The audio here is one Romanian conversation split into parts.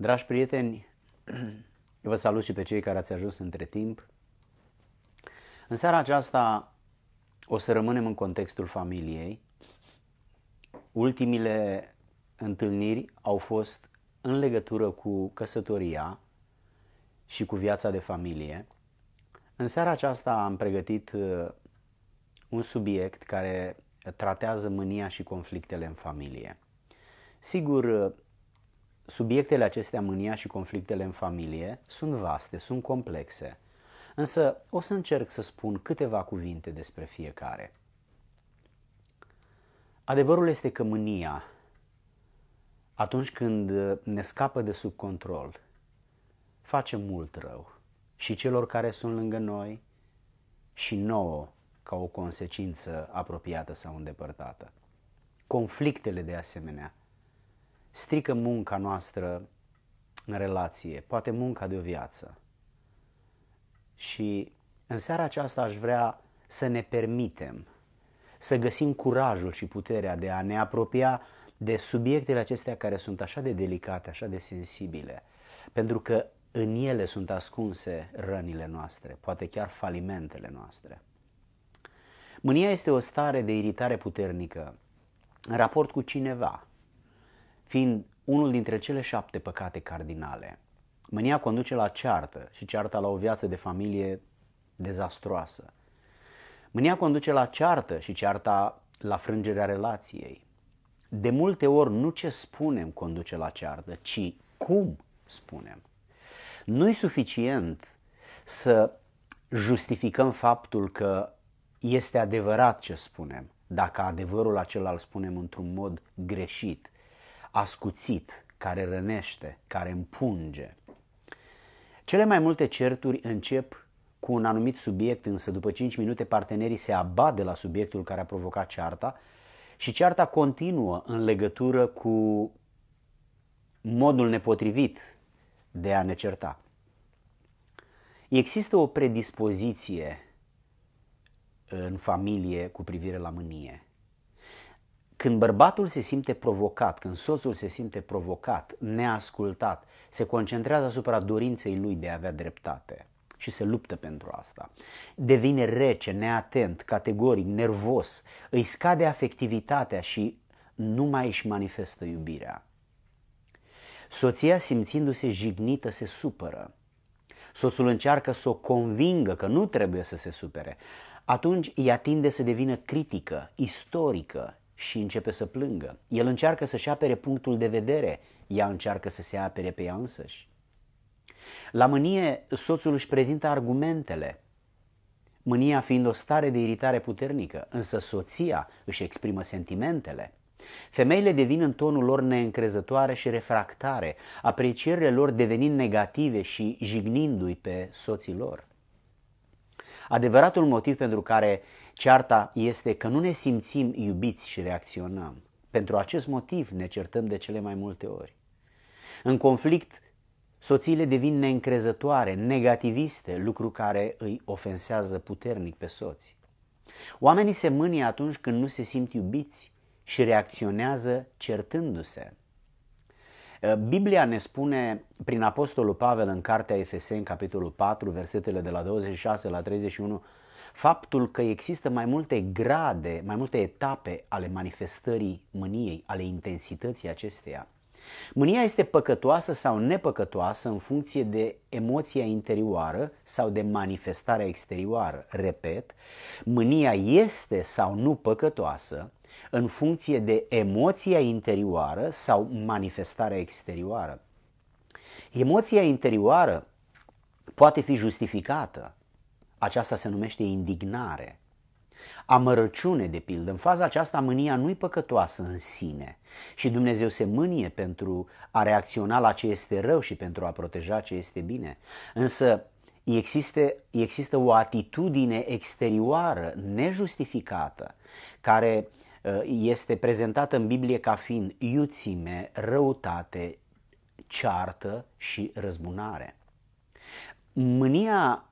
Dragi prieteni, vă salut și pe cei care ați ajuns între timp. În seara aceasta o să rămânem în contextul familiei. Ultimile întâlniri au fost în legătură cu căsătoria și cu viața de familie. În seara aceasta am pregătit uh, un subiect care tratează mânia și conflictele în familie. Sigur, uh, Subiectele acestea, mânia și conflictele în familie, sunt vaste, sunt complexe. Însă o să încerc să spun câteva cuvinte despre fiecare. Adevărul este că mânia, atunci când ne scapă de sub control, face mult rău și celor care sunt lângă noi și nouă ca o consecință apropiată sau îndepărtată. Conflictele de asemenea strică munca noastră în relație, poate munca de o viață. Și în seara aceasta aș vrea să ne permitem să găsim curajul și puterea de a ne apropia de subiectele acestea care sunt așa de delicate, așa de sensibile, pentru că în ele sunt ascunse rănile noastre, poate chiar falimentele noastre. Mânia este o stare de iritare puternică în raport cu cineva, fiind unul dintre cele șapte păcate cardinale. Mânia conduce la ceartă și cearta la o viață de familie dezastroasă. Mânia conduce la ceartă și cearta la frângerea relației. De multe ori nu ce spunem conduce la ceartă, ci cum spunem. Nu e suficient să justificăm faptul că este adevărat ce spunem, dacă adevărul acela îl spunem într-un mod greșit ascuțit, care rănește, care împunge. Cele mai multe certuri încep cu un anumit subiect, însă după 5 minute partenerii se abat de la subiectul care a provocat cearta și cearta continuă în legătură cu modul nepotrivit de a ne certa. Există o predispoziție în familie cu privire la mânie. Când bărbatul se simte provocat, când soțul se simte provocat, neascultat, se concentrează asupra dorinței lui de a avea dreptate și se luptă pentru asta. Devine rece, neatent, categoric, nervos, îi scade afectivitatea și nu mai își manifestă iubirea. Soția simțindu-se jignită se supără. Soțul încearcă să o convingă că nu trebuie să se supere. Atunci ea tinde să devină critică, istorică, și începe să plângă. El încearcă să-și apere punctul de vedere, ea încearcă să se apere pe ea însăși. La mânie, soțul își prezintă argumentele, mânia fiind o stare de iritare puternică, însă soția își exprimă sentimentele. Femeile devin în tonul lor neîncrezătoare și refractare, aprecierile lor devenind negative și jignindu-i pe soții lor. Adevăratul motiv pentru care Cearta este că nu ne simțim iubiți și reacționăm. Pentru acest motiv ne certăm de cele mai multe ori. În conflict, soțiile devin neîncrezătoare, negativiste, lucru care îi ofensează puternic pe soți. Oamenii se mânie atunci când nu se simt iubiți și reacționează certându-se. Ă, Biblia ne spune prin Apostolul Pavel în Cartea Efeseni, capitolul 4, versetele de la 26 la 31, faptul că există mai multe grade, mai multe etape ale manifestării mâniei, ale intensității acesteia. Mânia este păcătoasă sau nepăcătoasă în funcție de emoția interioară sau de manifestarea exterioară. Repet, mânia este sau nu păcătoasă în funcție de emoția interioară sau manifestarea exterioară. Emoția interioară poate fi justificată, aceasta se numește indignare. Amărăciune, de pildă, în faza aceasta mânia nu-i păcătoasă în sine și Dumnezeu se mânie pentru a reacționa la ce este rău și pentru a proteja ce este bine. Însă există, există o atitudine exterioară, nejustificată, care uh, este prezentată în Biblie ca fiind iuțime, răutate, ceartă și răzbunare. Mânia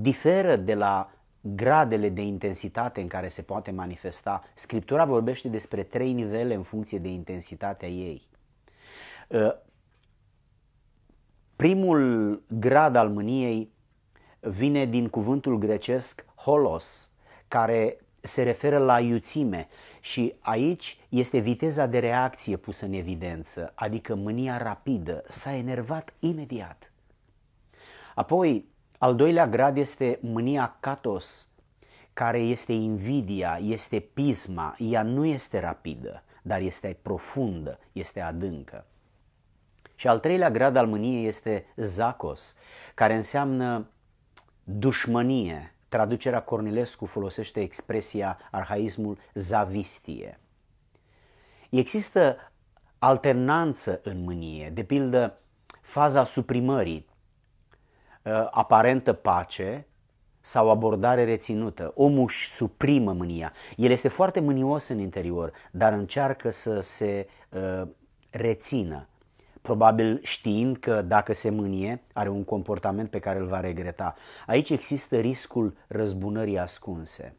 diferă de la gradele de intensitate în care se poate manifesta. Scriptura vorbește despre trei nivele în funcție de intensitatea ei. Ă, primul grad al mâniei vine din cuvântul grecesc holos, care se referă la iuțime și aici este viteza de reacție pusă în evidență, adică mânia rapidă, s-a enervat imediat. Apoi, al doilea grad este mânia catos, care este invidia, este pisma, ea nu este rapidă, dar este profundă, este adâncă. Și al treilea grad al mâniei este zakos, care înseamnă dușmănie. Traducerea Cornilescu folosește expresia, arhaismul zavistie. Există alternanță în mânie, de pildă faza suprimării, Uh, aparentă pace sau abordare reținută. Omul își suprimă mânia. El este foarte mânios în interior, dar încearcă să se uh, rețină. Probabil știind că dacă se mânie, are un comportament pe care îl va regreta. Aici există riscul răzbunării ascunse.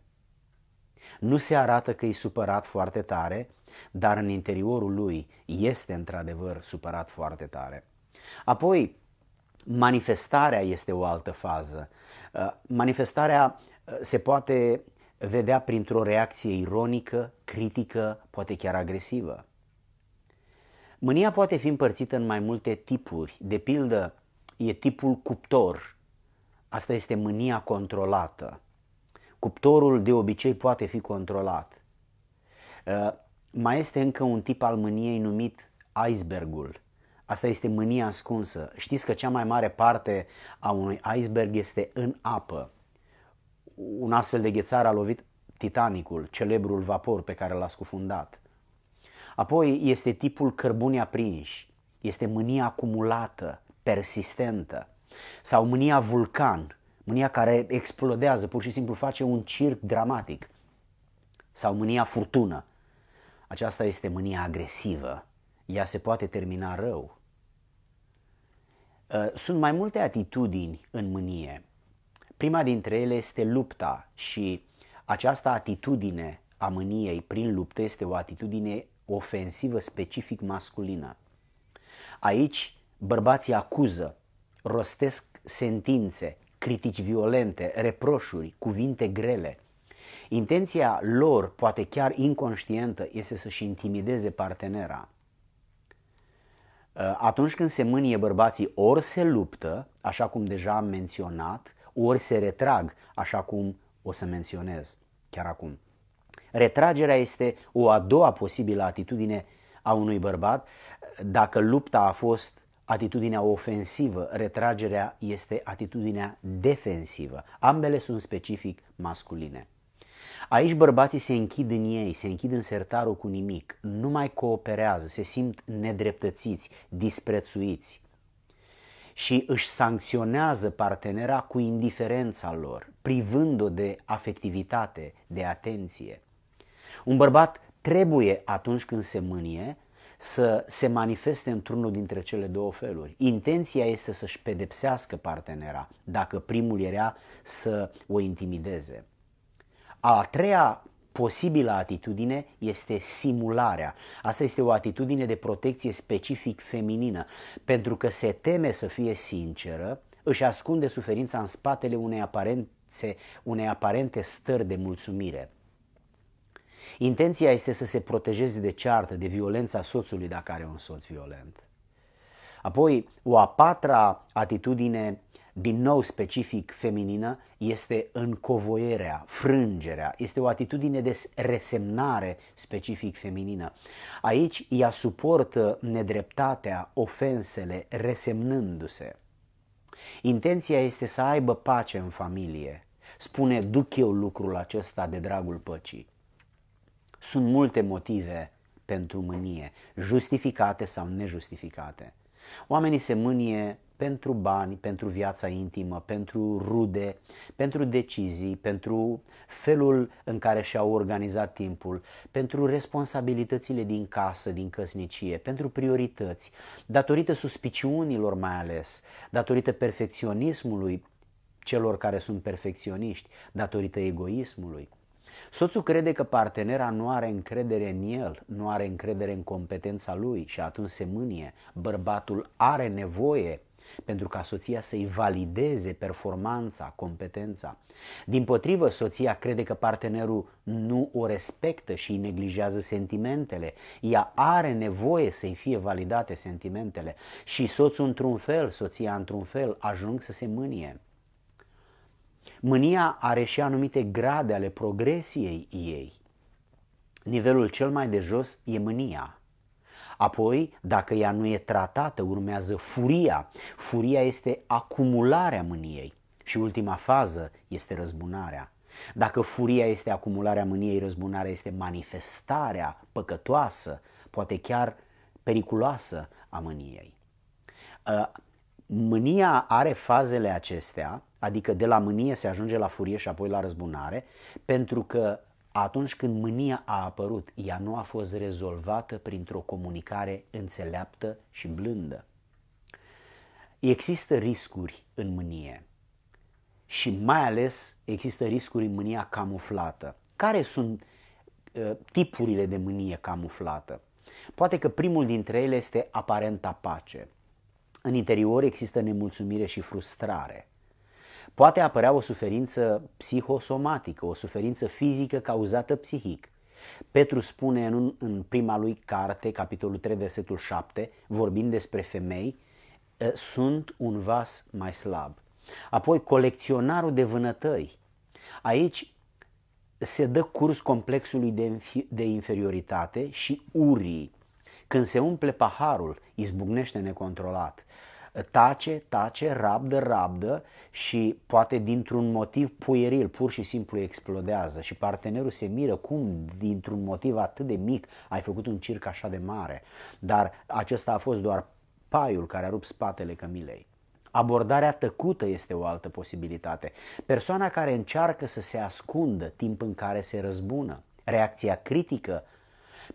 Nu se arată că e supărat foarte tare, dar în interiorul lui este într-adevăr supărat foarte tare. Apoi, manifestarea este o altă fază. Uh, manifestarea uh, se poate vedea printr-o reacție ironică, critică, poate chiar agresivă. Mânia poate fi împărțită în mai multe tipuri. De pildă, e tipul cuptor. Asta este mânia controlată. Cuptorul de obicei poate fi controlat. Uh, mai este încă un tip al mâniei numit icebergul. Asta este mânia ascunsă. Știți că cea mai mare parte a unui iceberg este în apă. Un astfel de ghețar a lovit Titanicul, celebrul vapor pe care l-a scufundat. Apoi este tipul cărbunii aprinși, este mânia acumulată, persistentă, sau mânia vulcan, mânia care explodează, pur și simplu face un circ dramatic, sau mânia furtună. Aceasta este mânia agresivă, ea se poate termina rău. Uh, sunt mai multe atitudini în mânie. Prima dintre ele este lupta și această atitudine a mâniei prin luptă este o atitudine ofensivă specific masculină. Aici bărbații acuză, rostesc sentințe, critici violente, reproșuri, cuvinte grele. Intenția lor, poate chiar inconștientă, este să-și intimideze partenera – Uh, atunci când se mânie bărbații, ori se luptă, așa cum deja am menționat, ori se retrag, așa cum o să menționez chiar acum. Retragerea este o a doua posibilă atitudine a unui bărbat. Dacă lupta a fost atitudinea ofensivă, retragerea este atitudinea defensivă. Ambele sunt specific masculine. Aici bărbații se închid în ei, se închid în sertarul cu nimic, nu mai cooperează, se simt nedreptățiți, disprețuiți și își sancționează partenera cu indiferența lor, privând-o de afectivitate, de atenție. Un bărbat trebuie atunci când se mânie să se manifeste într-unul dintre cele două feluri. Intenția este să-și pedepsească partenera, dacă primul era să o intimideze. A treia posibilă atitudine este simularea. Asta este o atitudine de protecție specific feminină, pentru că se teme să fie sinceră, își ascunde suferința în spatele unei aparențe, unei aparente stări de mulțumire. Intenția este să se protejeze de ceartă, de violența soțului dacă are un soț violent. Apoi, o a patra atitudine din nou specific feminină, este încovoierea, frângerea, este o atitudine de resemnare specific feminină. Aici ea suportă nedreptatea, ofensele, resemnându-se. Intenția este să aibă pace în familie. Spune, duc eu lucrul acesta de dragul păcii. Sunt multe motive pentru mânie, justificate sau nejustificate. Oamenii se mânie pentru bani, pentru viața intimă, pentru rude, pentru decizii, pentru felul în care și-au organizat timpul, pentru responsabilitățile din casă, din căsnicie, pentru priorități, datorită suspiciunilor mai ales, datorită perfecționismului celor care sunt perfecționiști, datorită egoismului. Soțul crede că partenera nu are încredere în el, nu are încredere în competența lui și atunci se mânie. Bărbatul are nevoie pentru ca soția să-i valideze performanța, competența. Din potrivă, soția crede că partenerul nu o respectă și îi neglijează sentimentele. Ea are nevoie să-i fie validate sentimentele și soțul într-un fel, soția într-un fel, ajung să se mânie. Mânia are și anumite grade ale progresiei ei. Nivelul cel mai de jos e mânia, Apoi, dacă ea nu e tratată, urmează furia. Furia este acumularea mâniei și ultima fază este răzbunarea. Dacă furia este acumularea mâniei, răzbunarea este manifestarea păcătoasă, poate chiar periculoasă a mâniei. Ă, mânia are fazele acestea, adică de la mânie se ajunge la furie și apoi la răzbunare, pentru că atunci când mânia a apărut, ea nu a fost rezolvată printr-o comunicare înțeleaptă și blândă. Există riscuri în mânie și mai ales există riscuri în mânia camuflată. Care sunt uh, tipurile de mânie camuflată? Poate că primul dintre ele este aparenta pace. În interior există nemulțumire și frustrare. Poate apărea o suferință psihosomatică, o suferință fizică cauzată psihic. Petru spune în, în prima lui carte, capitolul 3, versetul 7, vorbind despre femei, sunt un vas mai slab. Apoi, colecționarul de vânătăi. Aici se dă curs complexului de, de inferioritate și urii. Când se umple paharul, izbucnește necontrolat tace, tace, rabdă, rabdă și poate dintr-un motiv pueril pur și simplu explodează și partenerul se miră cum dintr-un motiv atât de mic ai făcut un circ așa de mare, dar acesta a fost doar paiul care a rupt spatele camilei. Abordarea tăcută este o altă posibilitate. Persoana care încearcă să se ascundă timp în care se răzbună. Reacția critică.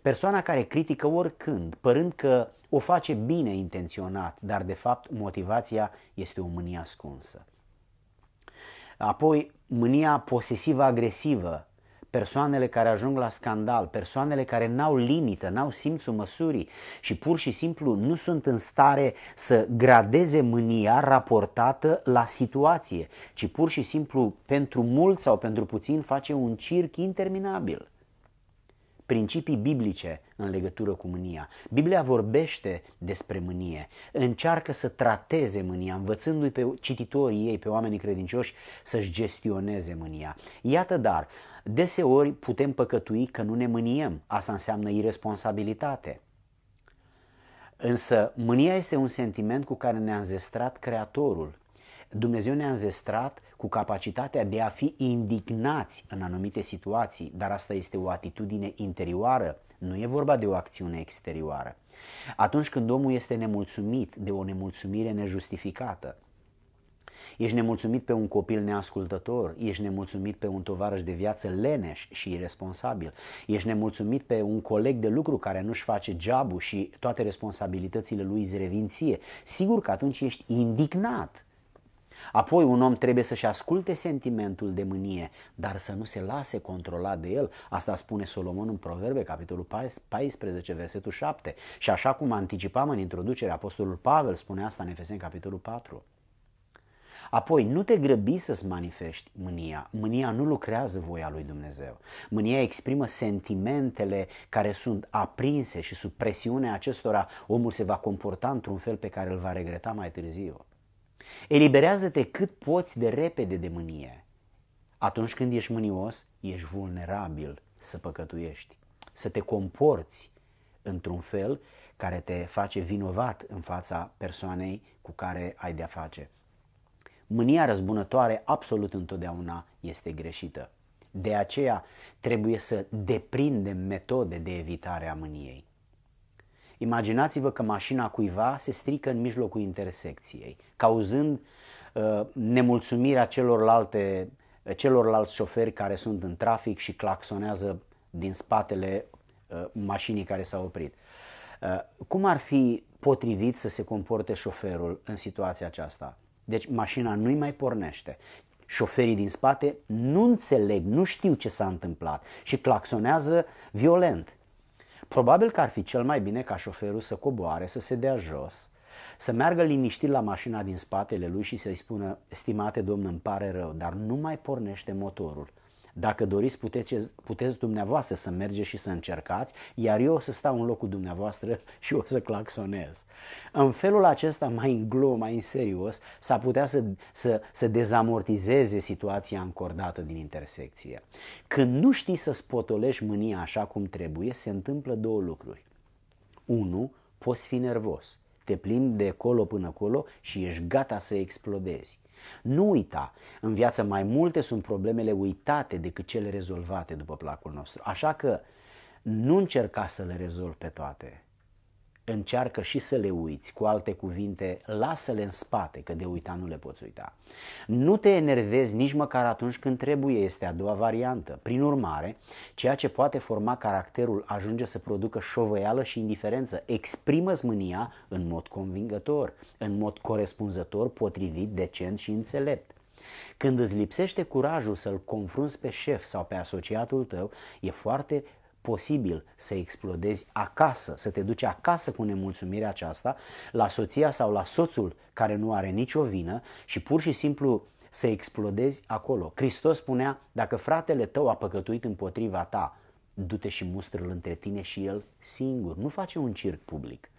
Persoana care critică oricând, părând că o face bine intenționat, dar de fapt motivația este o mânie ascunsă. Apoi, mânia posesivă-agresivă, persoanele care ajung la scandal, persoanele care n-au limită, n-au simțul măsurii și pur și simplu nu sunt în stare să gradeze mânia raportată la situație, ci pur și simplu pentru mult sau pentru puțin face un circ interminabil principii biblice în legătură cu mânia. Biblia vorbește despre mânie, încearcă să trateze mânia, învățându-i pe cititorii ei, pe oamenii credincioși, să-și gestioneze mânia. Iată dar, deseori putem păcătui că nu ne mâniem. Asta înseamnă irresponsabilitate. Însă mânia este un sentiment cu care ne-a înzestrat Creatorul. Dumnezeu ne-a înzestrat cu capacitatea de a fi indignați în anumite situații, dar asta este o atitudine interioară, nu e vorba de o acțiune exterioară. Atunci când omul este nemulțumit de o nemulțumire nejustificată, ești nemulțumit pe un copil neascultător, ești nemulțumit pe un tovarăș de viață leneș și irresponsabil, ești nemulțumit pe un coleg de lucru care nu-și face jobul și toate responsabilitățile lui îți revin ție. Sigur că atunci ești indignat Apoi un om trebuie să-și asculte sentimentul de mânie, dar să nu se lase controlat de el. Asta spune Solomon în Proverbe, capitolul 14, versetul 7. Și așa cum anticipam în introducere, Apostolul Pavel spune asta în Efeseni, capitolul 4. Apoi, nu te grăbi să-ți manifesti mânia. Mânia nu lucrează voia lui Dumnezeu. Mânia exprimă sentimentele care sunt aprinse și sub presiunea acestora omul se va comporta într-un fel pe care îl va regreta mai târziu. Eliberează-te cât poți de repede de mânie. Atunci când ești mânios, ești vulnerabil să păcătuiești, să te comporți într-un fel care te face vinovat în fața persoanei cu care ai de-a face. Mânia răzbunătoare absolut întotdeauna este greșită. De aceea trebuie să deprindem metode de evitare a mâniei. Imaginați-vă că mașina cuiva se strică în mijlocul intersecției, cauzând uh, nemulțumirea celorlalte, uh, celorlalți șoferi care sunt în trafic și claxonează din spatele uh, mașinii care s-a oprit. Uh, cum ar fi potrivit să se comporte șoferul în situația aceasta? Deci mașina nu-i mai pornește. Șoferii din spate nu înțeleg, nu știu ce s-a întâmplat și claxonează violent. Probabil că ar fi cel mai bine ca șoferul să coboare, să se dea jos, să meargă liniștit la mașina din spatele lui și să-i spună, stimate domn, îmi pare rău, dar nu mai pornește motorul. Dacă doriți, puteți, puteți dumneavoastră să mergeți și să încercați, iar eu o să stau în locul dumneavoastră și o să claxonez. În felul acesta, mai în glumă, mai în serios, s a putea să, să, să dezamortizeze situația încordată din intersecție. Când nu știi să spotolești mânia așa cum trebuie, se întâmplă două lucruri. Unu, Poți fi nervos te plimbi de colo până acolo și ești gata să explodezi. Nu uita, în viață mai multe sunt problemele uitate decât cele rezolvate după placul nostru. Așa că nu încerca să le rezolvi pe toate, încearcă și să le uiți, cu alte cuvinte, lasă-le în spate, că de uita nu le poți uita. Nu te enervezi nici măcar atunci când trebuie, este a doua variantă. Prin urmare, ceea ce poate forma caracterul ajunge să producă șovăială și indiferență. exprimă mânia în mod convingător, în mod corespunzător, potrivit, decent și înțelept. Când îți lipsește curajul să-l confrunți pe șef sau pe asociatul tău, e foarte posibil să explodezi acasă, să te duci acasă cu nemulțumirea aceasta la soția sau la soțul care nu are nicio vină și pur și simplu să explodezi acolo. Hristos spunea, dacă fratele tău a păcătuit împotriva ta, du-te și mustră-l între tine și el singur. Nu face un circ public.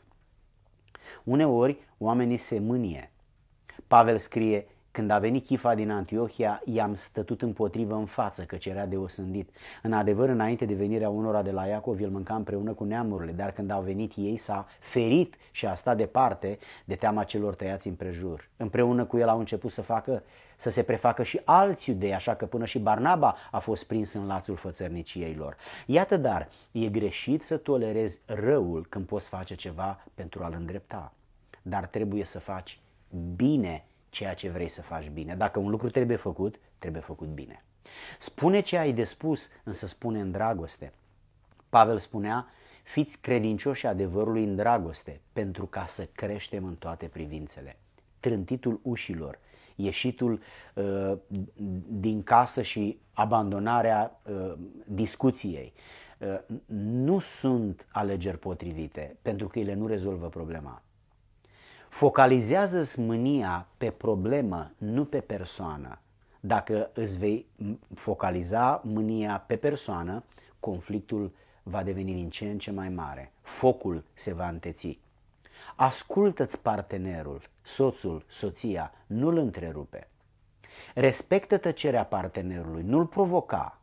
Uneori oamenii se mânie. Pavel scrie, când a venit Chifa din Antiohia, i-am stătut împotrivă în față, că cerea de osândit. În adevăr, înainte de venirea unora de la Iacov, el mânca împreună cu neamurile, dar când au venit ei, s-a ferit și a stat departe de teama celor tăiați împrejur. Împreună cu el au început să facă să se prefacă și alți iudei, așa că până și Barnaba a fost prins în lațul fățărniciei lor. Iată dar, e greșit să tolerezi răul când poți face ceva pentru a-l îndrepta, dar trebuie să faci bine ceea ce vrei să faci bine. Dacă un lucru trebuie făcut, trebuie făcut bine. Spune ce ai de spus, însă spune în dragoste. Pavel spunea, fiți credincioși adevărului în dragoste, pentru ca să creștem în toate privințele. Trântitul ușilor, ieșitul uh, din casă și abandonarea uh, discuției, uh, nu sunt alegeri potrivite, pentru că ele nu rezolvă problema Focalizează-ți mânia pe problemă, nu pe persoană. Dacă îți vei focaliza mânia pe persoană, conflictul va deveni din ce în ce mai mare. Focul se va înteți. Ascultă-ți partenerul, soțul, soția, nu-l întrerupe. Respectă tăcerea partenerului, nu-l provoca.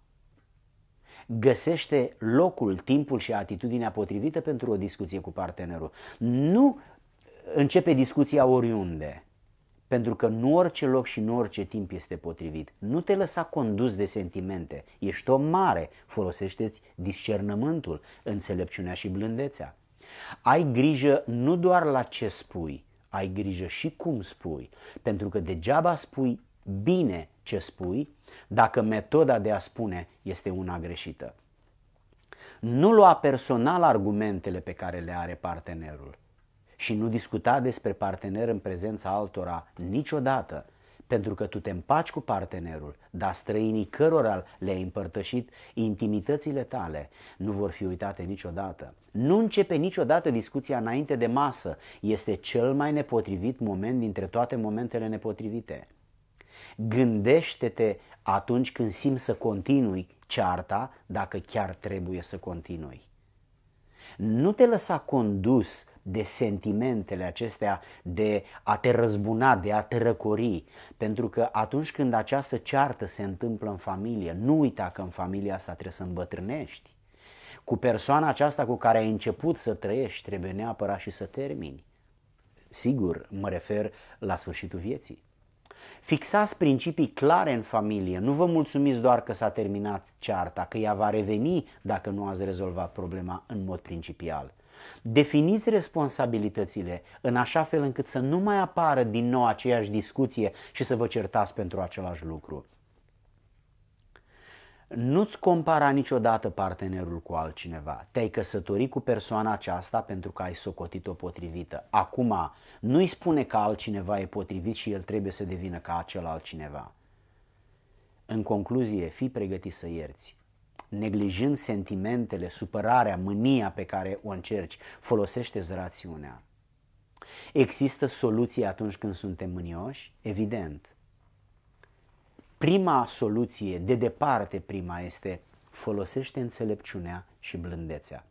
Găsește locul, timpul și atitudinea potrivită pentru o discuție cu partenerul. Nu începe discuția oriunde. Pentru că nu orice loc și nu orice timp este potrivit. Nu te lăsa condus de sentimente. Ești o mare. Folosește-ți discernământul, înțelepciunea și blândețea. Ai grijă nu doar la ce spui, ai grijă și cum spui. Pentru că degeaba spui bine ce spui dacă metoda de a spune este una greșită. Nu lua personal argumentele pe care le are partenerul și nu discuta despre partener în prezența altora niciodată, pentru că tu te împaci cu partenerul, dar străinii cărora le-ai împărtășit intimitățile tale nu vor fi uitate niciodată. Nu începe niciodată discuția înainte de masă. Este cel mai nepotrivit moment dintre toate momentele nepotrivite. Gândește-te atunci când simți să continui cearta, dacă chiar trebuie să continui. Nu te lăsa condus de sentimentele acestea, de a te răzbuna, de a te răcori. Pentru că atunci când această ceartă se întâmplă în familie, nu uita că în familia asta trebuie să îmbătrânești. Cu persoana aceasta cu care ai început să trăiești, trebuie neapărat și să termini. Sigur, mă refer la sfârșitul vieții. Fixați principii clare în familie, nu vă mulțumiți doar că s-a terminat cearta, că ea va reveni dacă nu ați rezolvat problema în mod principial. Definiți responsabilitățile în așa fel încât să nu mai apară din nou aceeași discuție și să vă certați pentru același lucru. Nu-ți compara niciodată partenerul cu altcineva. Te-ai căsătorit cu persoana aceasta pentru că ai socotit-o potrivită. Acum, nu-i spune că altcineva e potrivit și el trebuie să devină ca acel altcineva. În concluzie, fii pregătit să ierți. Neglijând sentimentele, supărarea, mânia pe care o încerci, folosește-ți rațiunea. Există soluții atunci când suntem mânioși? Evident. Prima soluție, de departe prima, este folosește înțelepciunea și blândețea.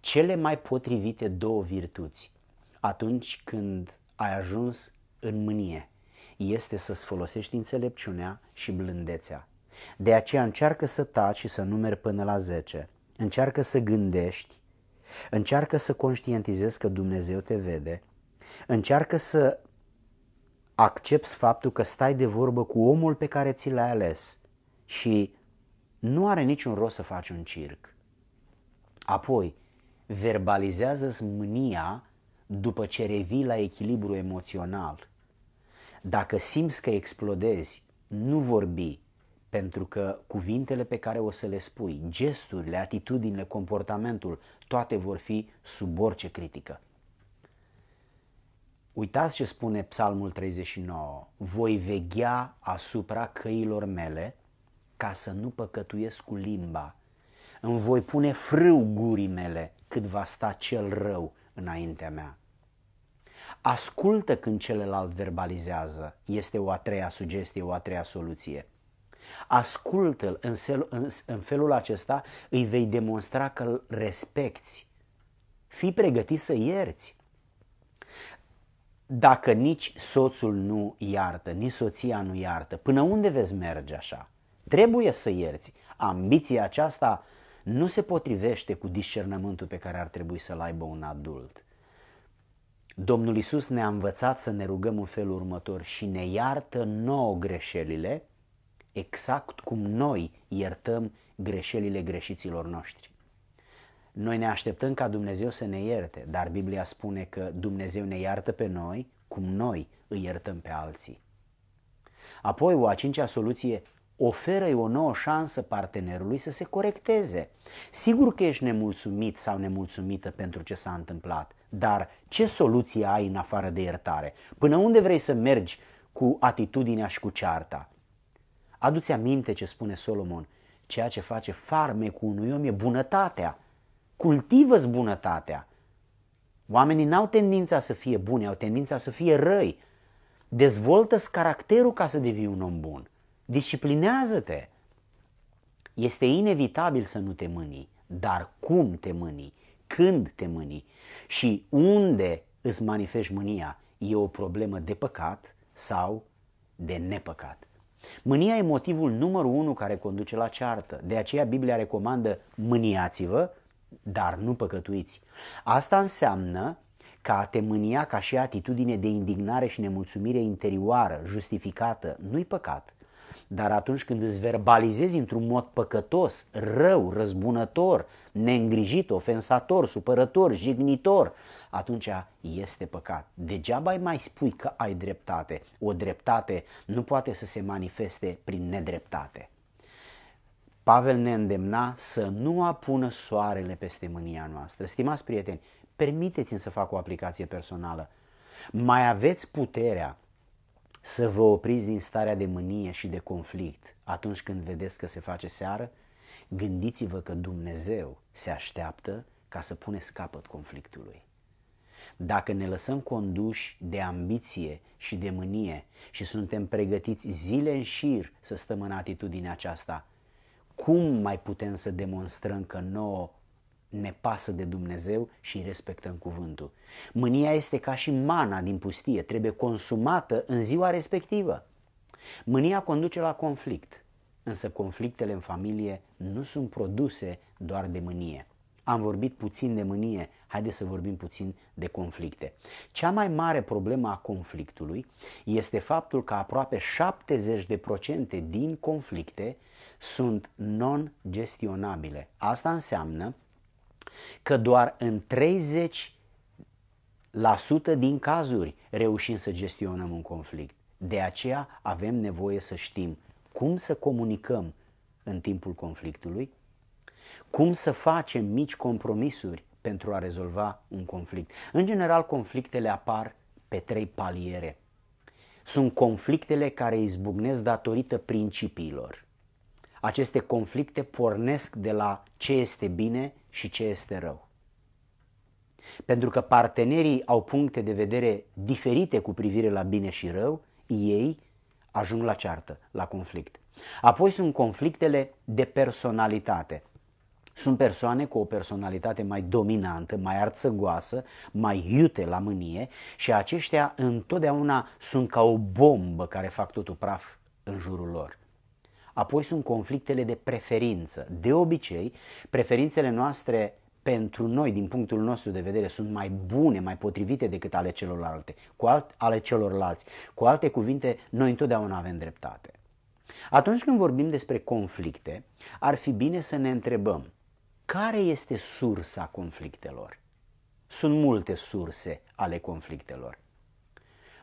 Cele mai potrivite două virtuți atunci când ai ajuns în mânie este să-ți folosești înțelepciunea și blândețea. De aceea încearcă să taci și să numeri până la 10. Încearcă să gândești, încearcă să conștientizezi că Dumnezeu te vede, încearcă să accepti faptul că stai de vorbă cu omul pe care ți l-ai ales și nu are niciun rost să faci un circ. Apoi, verbalizează-ți mânia după ce revii la echilibru emoțional. Dacă simți că explodezi, nu vorbi, pentru că cuvintele pe care o să le spui, gesturile, atitudinile, comportamentul, toate vor fi sub orice critică. Uitați ce spune Psalmul 39. Voi veghea asupra căilor mele ca să nu păcătuiesc cu limba. Îmi voi pune frâu gurii mele cât va sta cel rău înaintea mea. Ascultă când celălalt verbalizează. Este o a treia sugestie, o a treia soluție. Ascultă-l în, felul acesta îi vei demonstra că îl respecti. Fii pregătit să ierți dacă nici soțul nu iartă, nici soția nu iartă, până unde vezi merge așa? Trebuie să ierți. Ambiția aceasta nu se potrivește cu discernământul pe care ar trebui să-l aibă un adult. Domnul Isus ne-a învățat să ne rugăm în felul următor și ne iartă nouă greșelile exact cum noi iertăm greșelile greșiților noștri. Noi ne așteptăm ca Dumnezeu să ne ierte, dar Biblia spune că Dumnezeu ne iartă pe noi cum noi îi iertăm pe alții. Apoi, o a cincea soluție oferă o nouă șansă partenerului să se corecteze. Sigur că ești nemulțumit sau nemulțumită pentru ce s-a întâmplat, dar ce soluție ai în afară de iertare? Până unde vrei să mergi cu atitudinea și cu cearta? Aduți aminte ce spune Solomon, ceea ce face farme cu unui om e bunătatea, cultivă bunătatea. Oamenii n-au tendința să fie buni, au tendința să fie răi. dezvoltă caracterul ca să devii un om bun. Disciplinează-te. Este inevitabil să nu te mâni, dar cum te mâni, când te mâni și unde îți manifesti mânia e o problemă de păcat sau de nepăcat. Mânia e motivul numărul unu care conduce la ceartă. De aceea Biblia recomandă mâniați-vă dar nu păcătuiți. Asta înseamnă ca a te mânia ca și atitudine de indignare și nemulțumire interioară, justificată, nu-i păcat. Dar atunci când îți verbalizezi într-un mod păcătos, rău, răzbunător, neîngrijit, ofensator, supărător, jignitor, atunci este păcat. Degeaba mai spui că ai dreptate. O dreptate nu poate să se manifeste prin nedreptate. Pavel ne îndemna să nu apună soarele peste mânia noastră. Stimați prieteni, permiteți-mi să fac o aplicație personală. Mai aveți puterea să vă opriți din starea de mânie și de conflict atunci când vedeți că se face seară? Gândiți-vă că Dumnezeu se așteaptă ca să pune capăt conflictului. Dacă ne lăsăm conduși de ambiție și de mânie și suntem pregătiți zile în șir să stăm în atitudinea aceasta, cum mai putem să demonstrăm că nouă ne pasă de Dumnezeu și respectăm cuvântul? Mânia este ca și mana din pustie, trebuie consumată în ziua respectivă. Mânia conduce la conflict, însă conflictele în familie nu sunt produse doar de mânie. Am vorbit puțin de mânie, haideți să vorbim puțin de conflicte. Cea mai mare problemă a conflictului este faptul că aproape 70% din conflicte sunt non-gestionabile. Asta înseamnă că doar în 30% din cazuri reușim să gestionăm un conflict. De aceea avem nevoie să știm cum să comunicăm în timpul conflictului, cum să facem mici compromisuri pentru a rezolva un conflict. În general, conflictele apar pe trei paliere. Sunt conflictele care izbucnesc datorită principiilor. Aceste conflicte pornesc de la ce este bine și ce este rău. Pentru că partenerii au puncte de vedere diferite cu privire la bine și rău, ei ajung la ceartă, la conflict. Apoi sunt conflictele de personalitate. Sunt persoane cu o personalitate mai dominantă, mai arțăgoasă, mai iute la mânie și aceștia întotdeauna sunt ca o bombă care fac totul praf în jurul lor. Apoi sunt conflictele de preferință. De obicei, preferințele noastre pentru noi, din punctul nostru de vedere, sunt mai bune, mai potrivite decât ale celorlalte, cu alt, ale celorlalți. Cu alte cuvinte, noi întotdeauna avem dreptate. Atunci când vorbim despre conflicte, ar fi bine să ne întrebăm care este sursa conflictelor. Sunt multe surse ale conflictelor.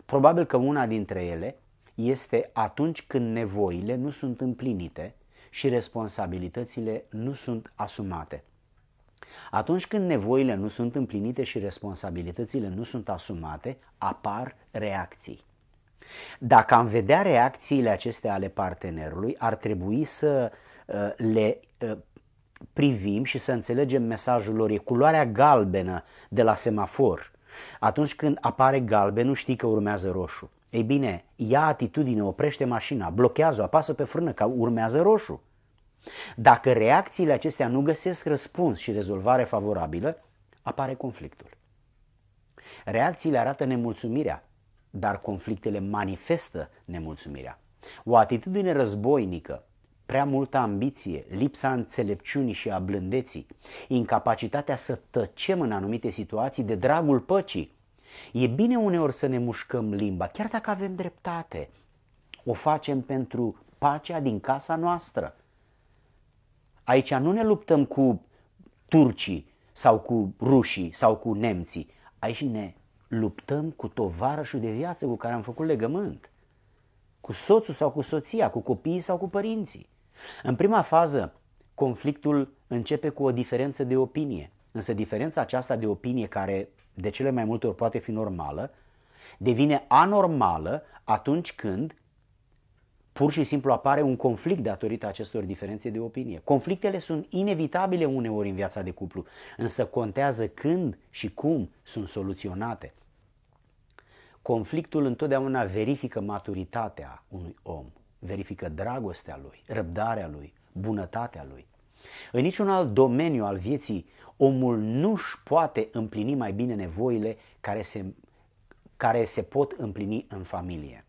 Probabil că una dintre ele este atunci când nevoile nu sunt împlinite și responsabilitățile nu sunt asumate. Atunci când nevoile nu sunt împlinite și responsabilitățile nu sunt asumate, apar reacții. Dacă am vedea reacțiile acestea ale partenerului, ar trebui să uh, le uh, privim și să înțelegem mesajul lor. E culoarea galbenă de la semafor. Atunci când apare galben, nu știi că urmează roșu. Ei bine, ia atitudine, oprește mașina, blochează-o, apasă pe frână, ca urmează roșu. Dacă reacțiile acestea nu găsesc răspuns și rezolvare favorabilă, apare conflictul. Reacțiile arată nemulțumirea, dar conflictele manifestă nemulțumirea. O atitudine războinică, prea multă ambiție, lipsa înțelepciunii și a blândeții, incapacitatea să tăcem în anumite situații de dragul păcii, E bine uneori să ne mușcăm limba, chiar dacă avem dreptate. O facem pentru pacea din casa noastră. Aici nu ne luptăm cu turcii sau cu rușii sau cu nemții. Aici ne luptăm cu tovarășul de viață cu care am făcut legământ. Cu soțul sau cu soția, cu copiii sau cu părinții. În prima fază, conflictul începe cu o diferență de opinie. Însă diferența aceasta de opinie care de cele mai multe ori poate fi normală, devine anormală atunci când pur și simplu apare un conflict datorită acestor diferențe de opinie. Conflictele sunt inevitabile uneori în viața de cuplu, însă contează când și cum sunt soluționate. Conflictul întotdeauna verifică maturitatea unui om, verifică dragostea lui, răbdarea lui, bunătatea lui. În niciun alt domeniu al vieții omul nu își poate împlini mai bine nevoile care se, care se pot împlini în familie.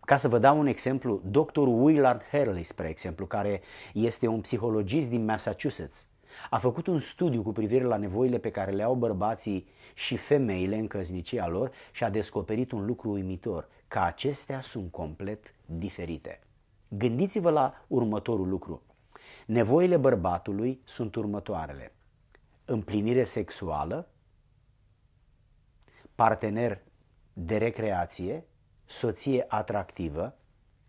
Ca să vă dau un exemplu, Dr. Willard Hurley, spre exemplu, care este un psihologist din Massachusetts, a făcut un studiu cu privire la nevoile pe care le au bărbații și femeile în căsnicia lor și a descoperit un lucru uimitor, că acestea sunt complet diferite. Gândiți-vă la următorul lucru. Nevoile bărbatului sunt următoarele. Împlinire sexuală, partener de recreație, soție atractivă,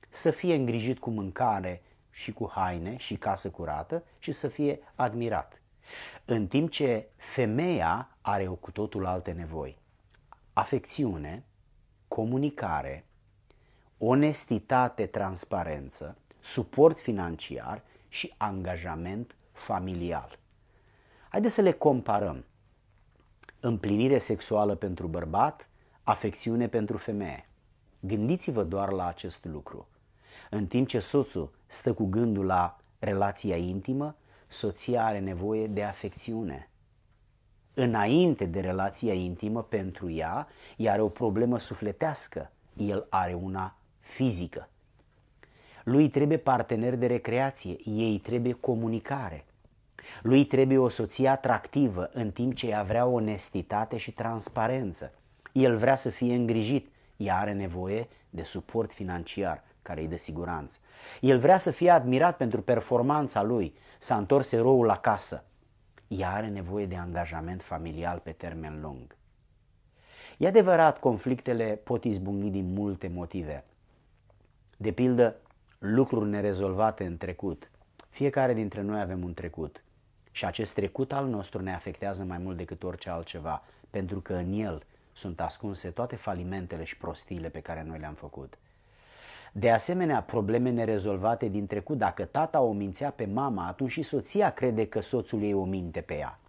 să fie îngrijit cu mâncare și cu haine și casă curată și să fie admirat. În timp ce femeia are o cu totul alte nevoi. Afecțiune, comunicare, onestitate, transparență, suport financiar și angajament familial. Haideți să le comparăm. Împlinire sexuală pentru bărbat, afecțiune pentru femeie. Gândiți-vă doar la acest lucru. În timp ce soțul stă cu gândul la relația intimă, soția are nevoie de afecțiune. Înainte de relația intimă pentru ea, ea are o problemă sufletească, el are una fizică. Lui trebuie partener de recreație, ei trebuie comunicare. Lui trebuie o soție atractivă, în timp ce ea vrea onestitate și transparență. El vrea să fie îngrijit, ea are nevoie de suport financiar care îi dă siguranță. El vrea să fie admirat pentru performanța lui, s-a întors eroul casă. Ea are nevoie de angajament familial pe termen lung. E adevărat, conflictele pot izbucni din multe motive. De pildă, lucruri nerezolvate în trecut. Fiecare dintre noi avem un trecut și acest trecut al nostru ne afectează mai mult decât orice altceva, pentru că în el sunt ascunse toate falimentele și prostiile pe care noi le-am făcut. De asemenea, probleme nerezolvate din trecut, dacă tata o mințea pe mama, atunci și soția crede că soțul ei o minte pe ea.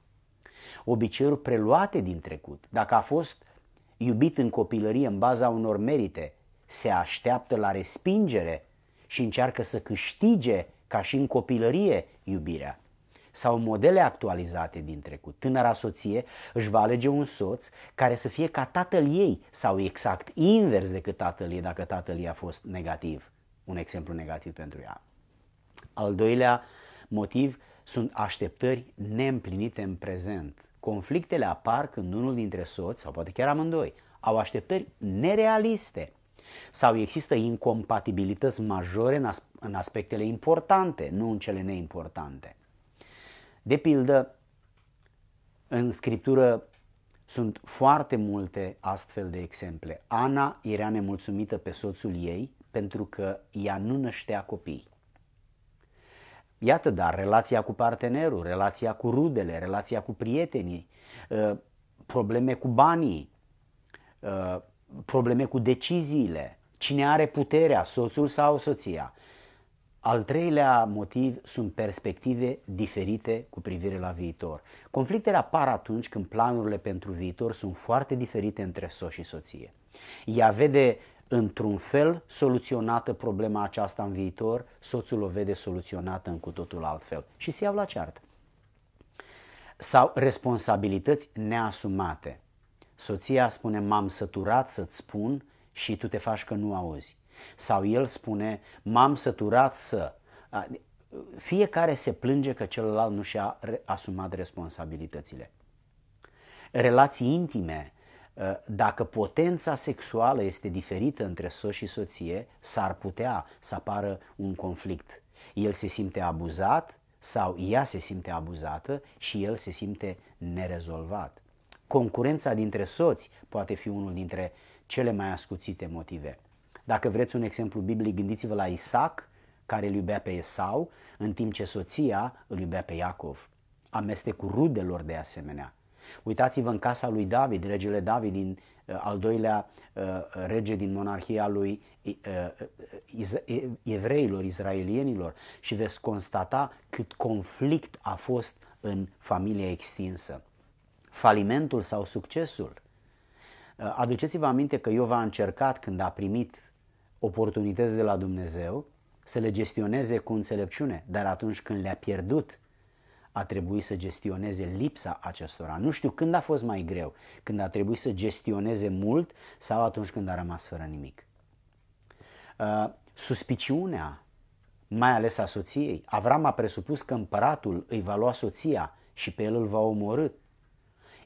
Obiceiuri preluate din trecut, dacă a fost iubit în copilărie în baza unor merite, se așteaptă la respingere și încearcă să câștige, ca și în copilărie, iubirea. Sau modele actualizate din trecut. Tânăra soție își va alege un soț care să fie ca tatăl ei sau exact invers decât tatăl ei dacă tatăl ei a fost negativ. Un exemplu negativ pentru ea. Al doilea motiv sunt așteptări neîmplinite în prezent. Conflictele apar când unul dintre soți, sau poate chiar amândoi, au așteptări nerealiste sau există incompatibilități majore în, as- în aspectele importante, nu în cele neimportante. De pildă, în scriptură sunt foarte multe astfel de exemple. Ana era nemulțumită pe soțul ei pentru că ea nu năștea copii. Iată, dar relația cu partenerul, relația cu rudele, relația cu prietenii, ă, probleme cu banii, ă, probleme cu deciziile, cine are puterea, soțul sau soția. Al treilea motiv sunt perspective diferite cu privire la viitor. Conflictele apar atunci când planurile pentru viitor sunt foarte diferite între soț și soție. Ea vede într-un fel soluționată problema aceasta în viitor, soțul o vede soluționată în cu totul altfel și se iau la ceartă. Sau responsabilități neasumate. Soția spune, m-am săturat să-ți spun și tu te faci că nu auzi. Sau el spune, m-am săturat să. Fiecare se plânge că celălalt nu și-a asumat responsabilitățile. Relații intime, ă, dacă potența sexuală este diferită între soț și soție, s-ar putea să apară un conflict. El se simte abuzat sau ea se simte abuzată și el se simte nerezolvat. Concurența dintre soți poate fi unul dintre cele mai ascuțite motive. Dacă vreți un exemplu biblic, gândiți-vă la Isaac, care îl iubea pe Esau, în timp ce soția îl iubea pe Iacov. Amestecul rudelor de asemenea. Uitați-vă în casa lui David, regele David, din uh, al doilea uh, rege din monarhia lui uh, evreilor, izraelienilor și veți constata cât conflict a fost în familia extinsă falimentul sau succesul. Uh, aduceți-vă aminte că Iov a încercat când a primit oportunități de la Dumnezeu să le gestioneze cu înțelepciune, dar atunci când le-a pierdut, a trebuit să gestioneze lipsa acestora. Nu știu când a fost mai greu, când a trebuit să gestioneze mult sau atunci când a rămas fără nimic. Uh, suspiciunea, mai ales a soției. Avram a presupus că împăratul îi va lua soția și pe el îl va omorât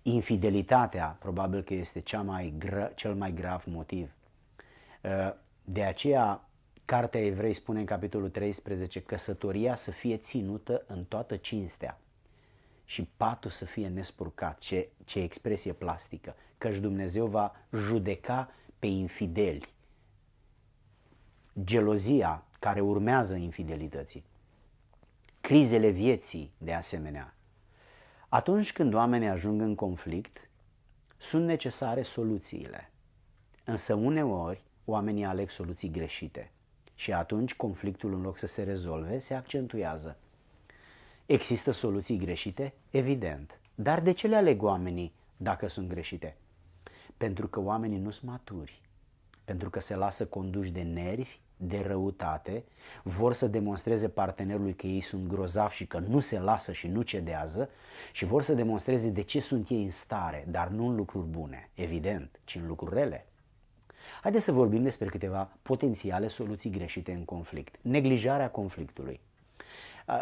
infidelitatea probabil că este cea mai gra- cel mai grav motiv. Uh, de aceea, Cartea Evrei spune în capitolul 13, căsătoria să fie ținută în toată cinstea și patul să fie nespurcat. Ce, ce expresie plastică, căci Dumnezeu va judeca pe infideli. Gelozia care urmează infidelității, crizele vieții de asemenea, atunci când oamenii ajung în conflict, sunt necesare soluțiile. Însă uneori oamenii aleg soluții greșite și atunci conflictul în loc să se rezolve se accentuează. Există soluții greșite? Evident. Dar de ce le aleg oamenii dacă sunt greșite? Pentru că oamenii nu sunt maturi, pentru că se lasă conduși de nervi de răutate, vor să demonstreze partenerului că ei sunt grozavi și că nu se lasă și nu cedează și vor să demonstreze de ce sunt ei în stare, dar nu în lucruri bune, evident, ci în lucruri rele. Haideți să vorbim despre câteva potențiale soluții greșite în conflict. Neglijarea conflictului.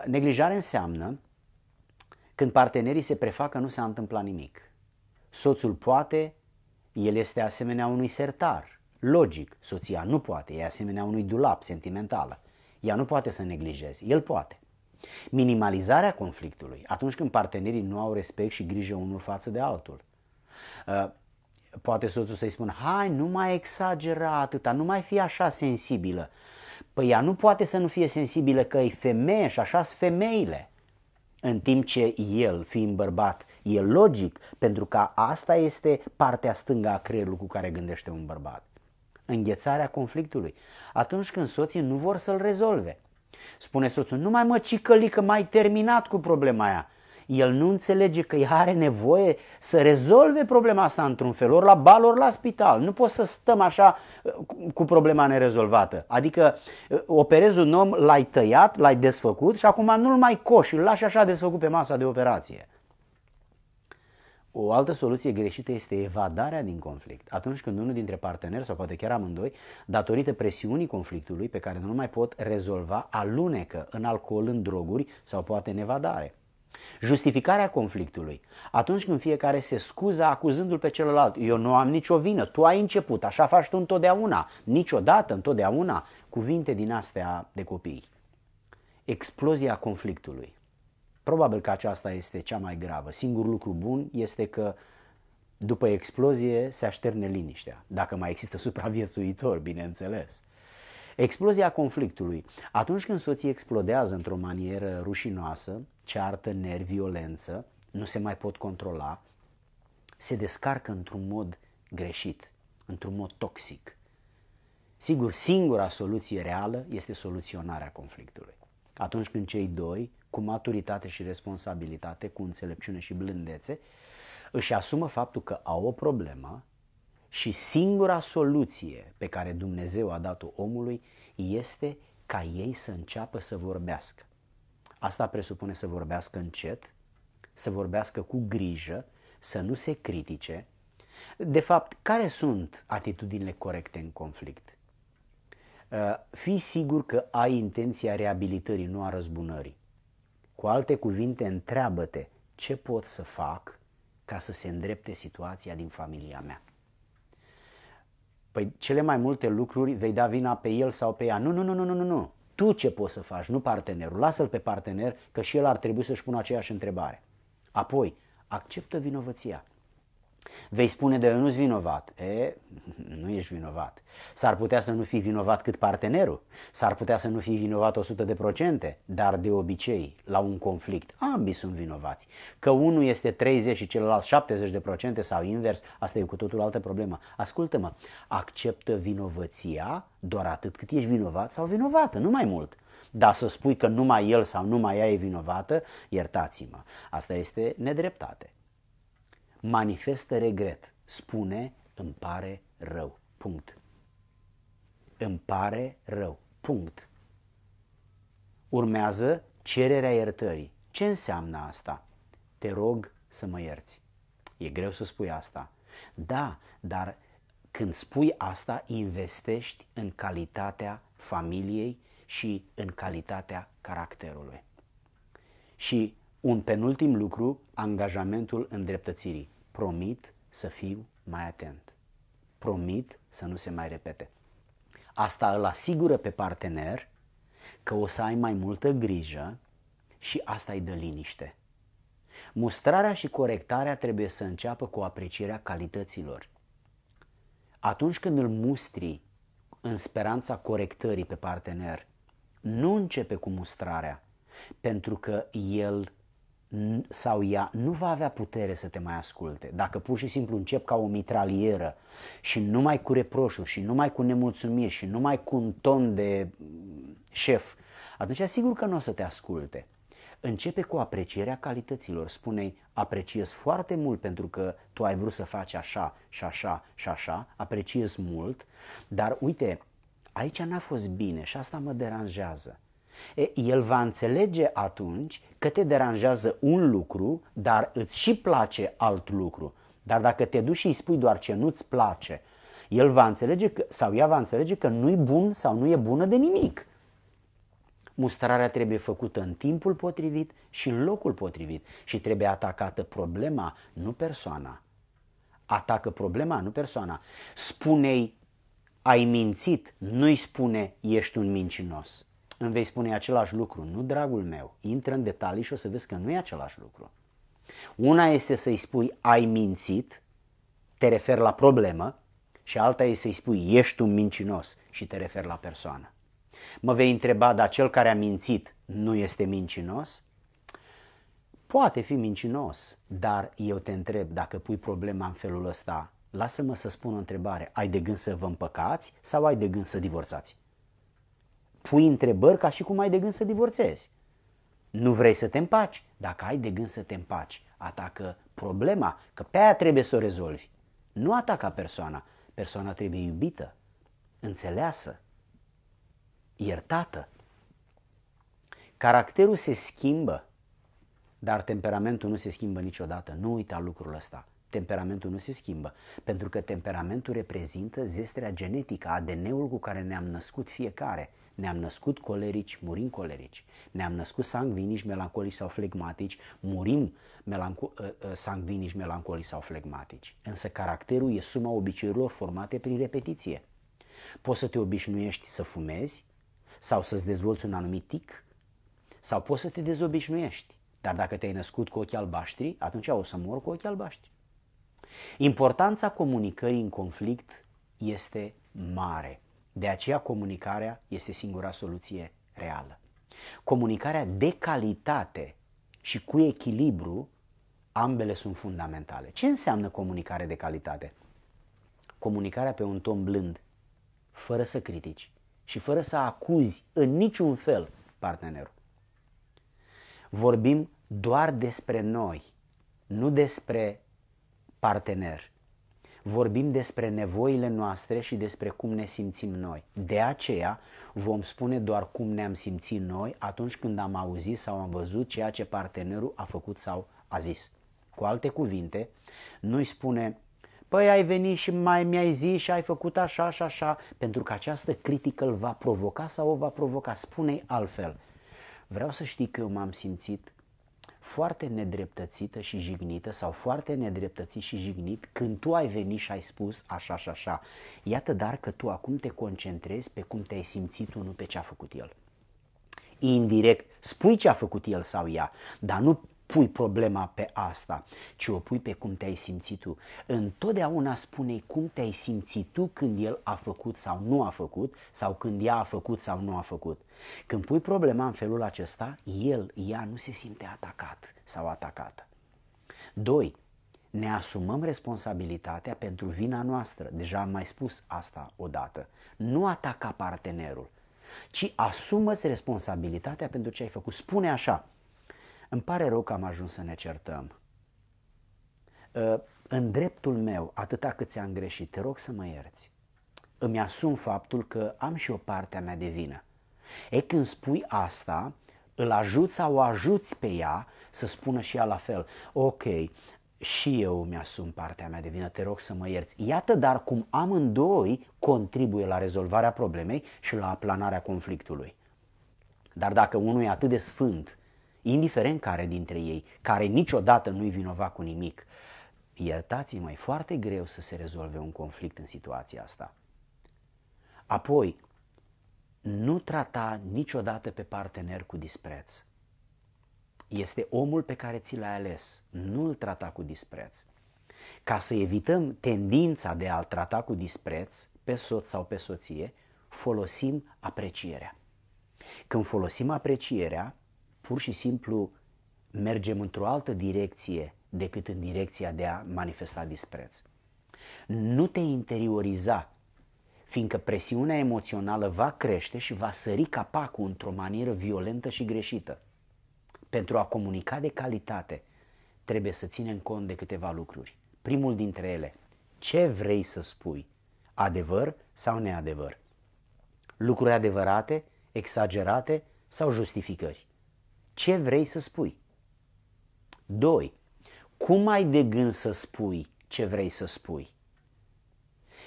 Neglijare înseamnă când partenerii se prefac că nu s-a întâmplat nimic. Soțul poate, el este asemenea unui sertar Logic, soția nu poate, e asemenea unui dulap sentimentală. Ea nu poate să neglijeze. el poate. Minimalizarea conflictului, atunci când partenerii nu au respect și grijă unul față de altul. Uh, poate soțul să-i spună, hai, nu mai exagera atâta, nu mai fi așa sensibilă. Păi ea nu poate să nu fie sensibilă că e femeie și așa sunt femeile. În timp ce el, fiind bărbat, e logic, pentru că asta este partea stângă a creierului cu care gândește un bărbat înghețarea conflictului, atunci când soții nu vor să-l rezolve. Spune soțul, nu mai mă cicăli că mai terminat cu problema aia. El nu înțelege că ea are nevoie să rezolve problema asta într-un fel, ori la bal, ori la spital. Nu poți să stăm așa uh, cu problema nerezolvată. Adică uh, operezi un om, l-ai tăiat, l-ai desfăcut și acum nu-l mai coși, îl lași așa desfăcut pe masa de operație. O altă soluție greșită este evadarea din conflict. Atunci când unul dintre parteneri, sau poate chiar amândoi, datorită presiunii conflictului pe care nu mai pot rezolva, alunecă în alcool, în droguri sau poate în evadare. Justificarea conflictului. Atunci când fiecare se scuză acuzându-l pe celălalt. Eu nu am nicio vină, tu ai început, așa faci tu întotdeauna, niciodată, întotdeauna. Cuvinte din astea de copii. Explozia conflictului. Probabil că aceasta este cea mai gravă. Singurul lucru bun este că după explozie se așterne liniștea, dacă mai există supraviețuitor, bineînțeles. Explozia conflictului. Atunci când soții explodează într-o manieră rușinoasă, ceartă, nervi, violență, nu se mai pot controla, se descarcă într-un mod greșit, într-un mod toxic. Sigur, singura soluție reală este soluționarea conflictului atunci când cei doi, cu maturitate și responsabilitate, cu înțelepciune și blândețe, își asumă faptul că au o problemă și singura soluție pe care Dumnezeu a dat-o omului este ca ei să înceapă să vorbească. Asta presupune să vorbească încet, să vorbească cu grijă, să nu se critique. De fapt, care sunt atitudinile corecte în conflict? Uh, fii sigur că ai intenția reabilitării, nu a răzbunării. Cu alte cuvinte, întreabă-te ce pot să fac ca să se îndrepte situația din familia mea. Păi cele mai multe lucruri vei da vina pe el sau pe ea. Nu, nu, nu, nu, nu, nu. Tu ce poți să faci, nu partenerul. Lasă-l pe partener că și el ar trebui să-și pună aceeași întrebare. Apoi, acceptă vinovăția. Vei spune de eu nu-s vinovat. E, nu ești vinovat. S-ar putea să nu fii vinovat cât partenerul, s-ar putea să nu fii vinovat 100%, dar de obicei, la un conflict, ambii sunt vinovați. Că unul este 30 și celălalt 70% sau invers, asta e cu totul altă problemă. Ascultă-mă, acceptă vinovăția doar atât cât ești vinovat sau vinovată, nu mai mult. Dar să spui că numai el sau numai ea e vinovată, iertați-mă, asta este nedreptate manifestă regret, spune îmi pare rău, punct. Îmi pare rău, punct. Urmează cererea iertării. Ce înseamnă asta? Te rog să mă ierți. E greu să spui asta. Da, dar când spui asta, investești în calitatea familiei și în calitatea caracterului. Și un penultim lucru, angajamentul îndreptățirii promit să fiu mai atent. Promit să nu se mai repete. Asta îl asigură pe partener că o să ai mai multă grijă și asta îi dă liniște. Mustrarea și corectarea trebuie să înceapă cu aprecierea calităților. Atunci când îl mustri în speranța corectării pe partener, nu începe cu mustrarea, pentru că el sau ea nu va avea putere să te mai asculte. Dacă pur și simplu încep ca o mitralieră și numai cu reproșuri și numai cu nemulțumiri și numai cu un ton de mm, șef, atunci sigur că nu o să te asculte. Începe cu aprecierea calităților. Spune-i, apreciez foarte mult pentru că tu ai vrut să faci așa și așa și așa, apreciez mult, dar uite, aici n-a fost bine și asta mă deranjează. El va înțelege atunci că te deranjează un lucru, dar îți și place alt lucru. Dar dacă te duci și îi spui doar ce nu-ți place, el va înțelege că, sau ea va înțelege că nu-i bun sau nu e bună de nimic. Mustrarea trebuie făcută în timpul potrivit și în locul potrivit și trebuie atacată problema, nu persoana. Atacă problema, nu persoana. Spune-i ai mințit, nu-i spune ești un mincinos îmi vei spune același lucru. Nu, dragul meu, intră în detalii și o să vezi că nu e același lucru. Una este să-i spui ai mințit, te referi la problemă, și alta este să-i spui ești un mincinos și te referi la persoană. Mă vei întreba, dar cel care a mințit nu este mincinos? Poate fi mincinos, dar eu te întreb dacă pui problema în felul ăsta, lasă-mă să spun o întrebare. Ai de gând să vă împăcați sau ai de gând să divorțați? pui întrebări ca și cum ai de gând să divorțezi. Nu vrei să te împaci. Dacă ai de gând să te împaci, atacă problema, că pe aia trebuie să o rezolvi. Nu ataca persoana. Persoana trebuie iubită, înțeleasă, iertată. Caracterul se schimbă, dar temperamentul nu se schimbă niciodată. Nu uita lucrul ăsta. Temperamentul nu se schimbă, pentru că temperamentul reprezintă zestrea genetică, ADN-ul cu care ne-am născut fiecare – ne-am născut colerici, murim colerici. Ne-am născut sangvinici, melancolici sau flegmatici, murim melanco- ă, ă, sangvinici, melancolici sau flegmatici. Însă caracterul e suma obiceiurilor formate prin repetiție. Poți să te obișnuiești să fumezi sau să-ți dezvolți un anumit tic sau poți să te dezobișnuiești. Dar dacă te-ai născut cu ochii albaștri, atunci o să mor cu ochii albaștri. Importanța comunicării în conflict este mare. De aceea comunicarea este singura soluție reală. Comunicarea de calitate și cu echilibru, ambele sunt fundamentale. Ce înseamnă comunicare de calitate? Comunicarea pe un ton blând, fără să critici și fără să acuzi în niciun fel partenerul. Vorbim doar despre noi, nu despre partener vorbim despre nevoile noastre și despre cum ne simțim noi. De aceea vom spune doar cum ne-am simțit noi atunci când am auzit sau am văzut ceea ce partenerul a făcut sau a zis. Cu alte cuvinte, nu-i spune Păi ai venit și mai mi-ai zis și ai făcut așa și așa, pentru că această critică îl va provoca sau o va provoca. spune altfel. Vreau să știi că eu m-am simțit foarte nedreptățită și jignită sau foarte nedreptățit și jignit când tu ai venit și ai spus așa și așa. Iată dar că tu acum te concentrezi pe cum te-ai simțit tu, nu pe ce a făcut el. Indirect, spui ce a făcut el sau ea, dar nu pui problema pe asta, ci o pui pe cum te-ai simțit tu. Întotdeauna spune cum te-ai simțit tu când el a făcut sau nu a făcut, sau când ea a făcut sau nu a făcut. Când pui problema în felul acesta, el, ea nu se simte atacat sau atacată. 2 ne asumăm responsabilitatea pentru vina noastră. Deja am mai spus asta odată. Nu ataca partenerul, ci asumă-ți responsabilitatea pentru ce ai făcut. Spune așa, îmi pare rău că am ajuns să ne certăm. Ă, în dreptul meu, atâta cât ți-am greșit, te rog să mă ierți. Îmi asum faptul că am și o parte a mea de vină. E când spui asta, îl ajuți sau o ajuți pe ea să spună și ea la fel. Ok, și eu îmi asum partea mea de vină, te rog să mă ierți. Iată dar cum amândoi contribuie la rezolvarea problemei și la aplanarea conflictului. Dar dacă unul e atât de sfânt indiferent care dintre ei, care niciodată nu-i vinovat cu nimic, iertați mai foarte greu să se rezolve un conflict în situația asta. Apoi, nu trata niciodată pe partener cu dispreț. Este omul pe care ți l-ai ales. Nu-l trata cu dispreț. Ca să evităm tendința de a-l trata cu dispreț pe soț sau pe soție, folosim aprecierea. Când folosim aprecierea, pur și simplu mergem într-o altă direcție decât în direcția de a manifesta dispreț. Nu te interioriza, fiindcă presiunea emoțională va crește și va sări capacul într-o manieră violentă și greșită. Pentru a comunica de calitate, trebuie să ținem cont de câteva lucruri. Primul dintre ele, ce vrei să spui? Adevăr sau neadevăr? Lucruri adevărate, exagerate sau justificări? ce vrei să spui. 2. Cum ai de gând să spui ce vrei să spui?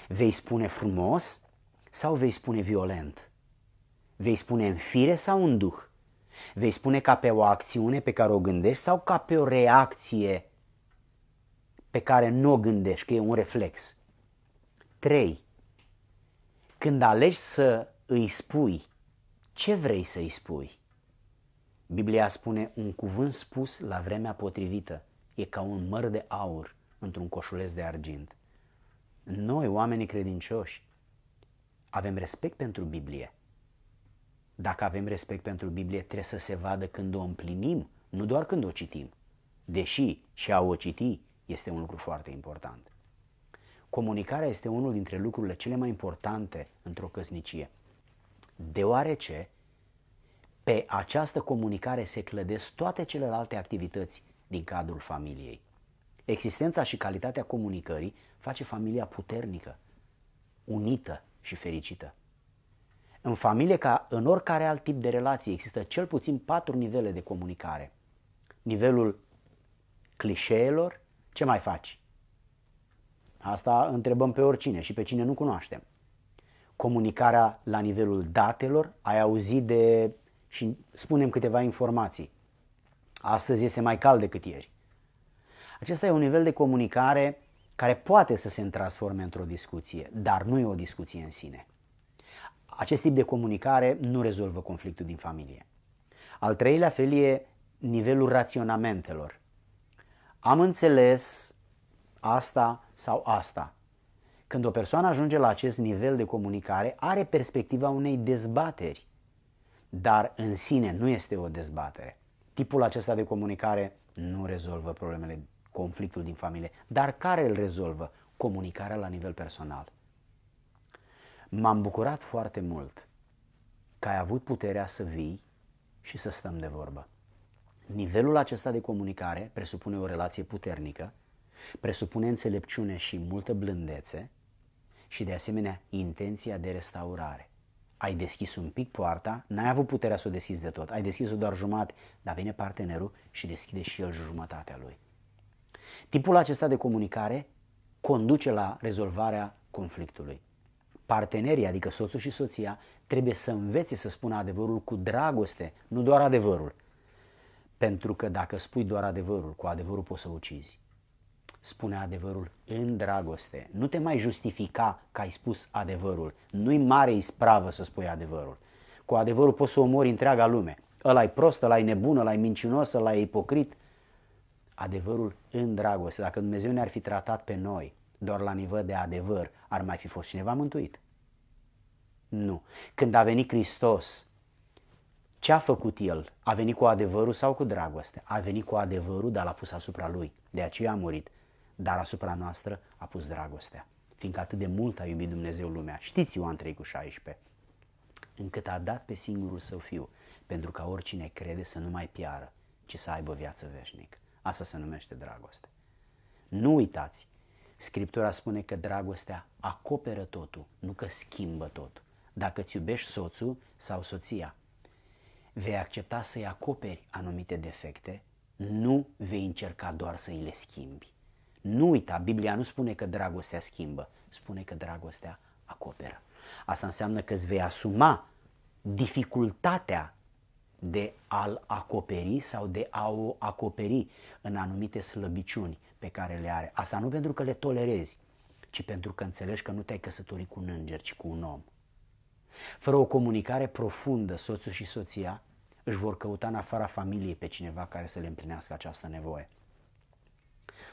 Vei spune frumos sau vei spune violent? Vei spune în fire sau în duh? Vei spune ca pe o acțiune pe care o gândești sau ca pe o reacție pe care nu o gândești, că e un reflex? 3. Când alegi să îi spui, ce vrei să îi spui? Biblia spune un cuvânt spus la vremea potrivită e ca un măr de aur într-un coșuleț de argint. Noi, oamenii credincioși, avem respect pentru Biblie. Dacă avem respect pentru Biblie, trebuie să se vadă când o împlinim, nu doar când o citim. Deși și a o citi este un lucru foarte important. Comunicarea este unul dintre lucrurile cele mai importante într-o căsnicie, deoarece pe această comunicare se clădesc toate celelalte activități din cadrul familiei. Existența și calitatea comunicării face familia puternică, unită și fericită. În familie, ca în oricare alt tip de relație, există cel puțin patru nivele de comunicare. Nivelul clișeelor, ce mai faci? Asta întrebăm pe oricine și pe cine nu cunoaștem. Comunicarea la nivelul datelor, ai auzit de și spunem câteva informații. Astăzi este mai cald decât ieri. Acesta e un nivel de comunicare care poate să se transforme într-o discuție, dar nu e o discuție în sine. Acest tip de comunicare nu rezolvă conflictul din familie. Al treilea fel e nivelul raționamentelor. Am înțeles asta sau asta. Când o persoană ajunge la acest nivel de comunicare, are perspectiva unei dezbateri dar în sine nu este o dezbatere. Tipul acesta de comunicare nu rezolvă problemele, conflictul din familie, dar care îl rezolvă? Comunicarea la nivel personal. M-am bucurat foarte mult că ai avut puterea să vii și să stăm de vorbă. Nivelul acesta de comunicare presupune o relație puternică, presupune înțelepciune și multă blândețe și de asemenea intenția de restaurare ai deschis un pic poarta, n-ai avut puterea să o deschizi de tot, ai deschis-o doar jumătate, dar vine partenerul și deschide și el jumătatea lui. Tipul acesta de comunicare conduce la rezolvarea conflictului. Partenerii, adică soțul și soția, trebuie să învețe să spună adevărul cu dragoste, nu doar adevărul. Pentru că dacă spui doar adevărul, cu adevărul poți să ucizi spune adevărul în dragoste. Nu te mai justifica că ai spus adevărul. Nu-i mare ispravă să spui adevărul. Cu adevărul poți să omori întreaga lume. Ăla e prost, ăla e nebun, ăla e mincinos, ăla e ipocrit. Adevărul în dragoste. Dacă Dumnezeu ne-ar fi tratat pe noi doar la nivel de adevăr, ar mai fi fost cineva mântuit. Nu. Când a venit Hristos, ce a făcut el? A venit cu adevărul sau cu dragoste? A venit cu adevărul, dar l-a pus asupra lui. De aceea a murit dar asupra noastră a pus dragostea. Fiindcă atât de mult a iubit Dumnezeu lumea, știți Ioan 3 cu 16, încât a dat pe singurul său fiu, pentru ca oricine crede să nu mai piară, ci să aibă viață veșnică. Asta se numește dragoste. Nu uitați, Scriptura spune că dragostea acoperă totul, nu că schimbă tot. Dacă îți iubești soțul sau soția, vei accepta să-i acoperi anumite defecte, nu vei încerca doar să îi le schimbi. Nu uita, Biblia nu spune că dragostea schimbă, spune că dragostea acoperă. Asta înseamnă că îți vei asuma dificultatea de a-l acoperi sau de a o acoperi în anumite slăbiciuni pe care le are. Asta nu pentru că le tolerezi, ci pentru că înțelegi că nu te-ai căsătorit cu un înger, ci cu un om. Fără o comunicare profundă, soțul și soția își vor căuta în afara familiei pe cineva care să le împlinească această nevoie.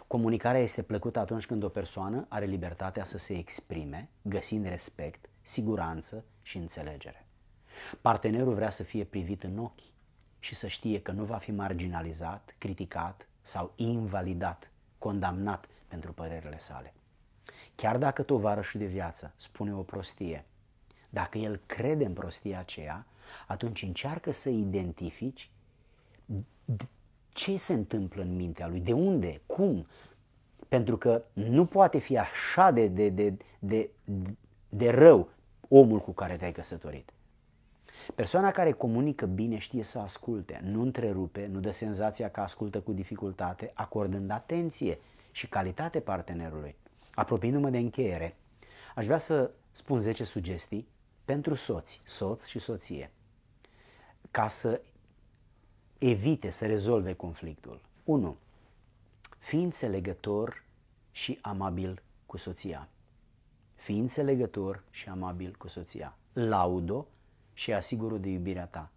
Comunicarea este plăcută atunci când o persoană are libertatea să se exprime, găsind respect, siguranță și înțelegere. Partenerul vrea să fie privit în ochi și să știe că nu va fi marginalizat, criticat sau invalidat, condamnat pentru părerile sale. Chiar dacă tovarășul de viață spune o prostie, dacă el crede în prostia aceea, atunci încearcă să identifici ce se întâmplă în mintea lui, de unde, cum. Pentru că nu poate fi așa de, de, de, de, de rău omul cu care te-ai căsătorit. Persoana care comunică bine știe să asculte, nu întrerupe, nu dă senzația că ascultă cu dificultate, acordând atenție și calitate partenerului. Apropiindu-mă de încheiere, aș vrea să spun 10 sugestii pentru soți, soț și soție, ca să evite să rezolve conflictul. 1. Fii înțelegător și amabil cu soția. Fii înțelegător și amabil cu soția. Laudo și asigură de iubirea ta.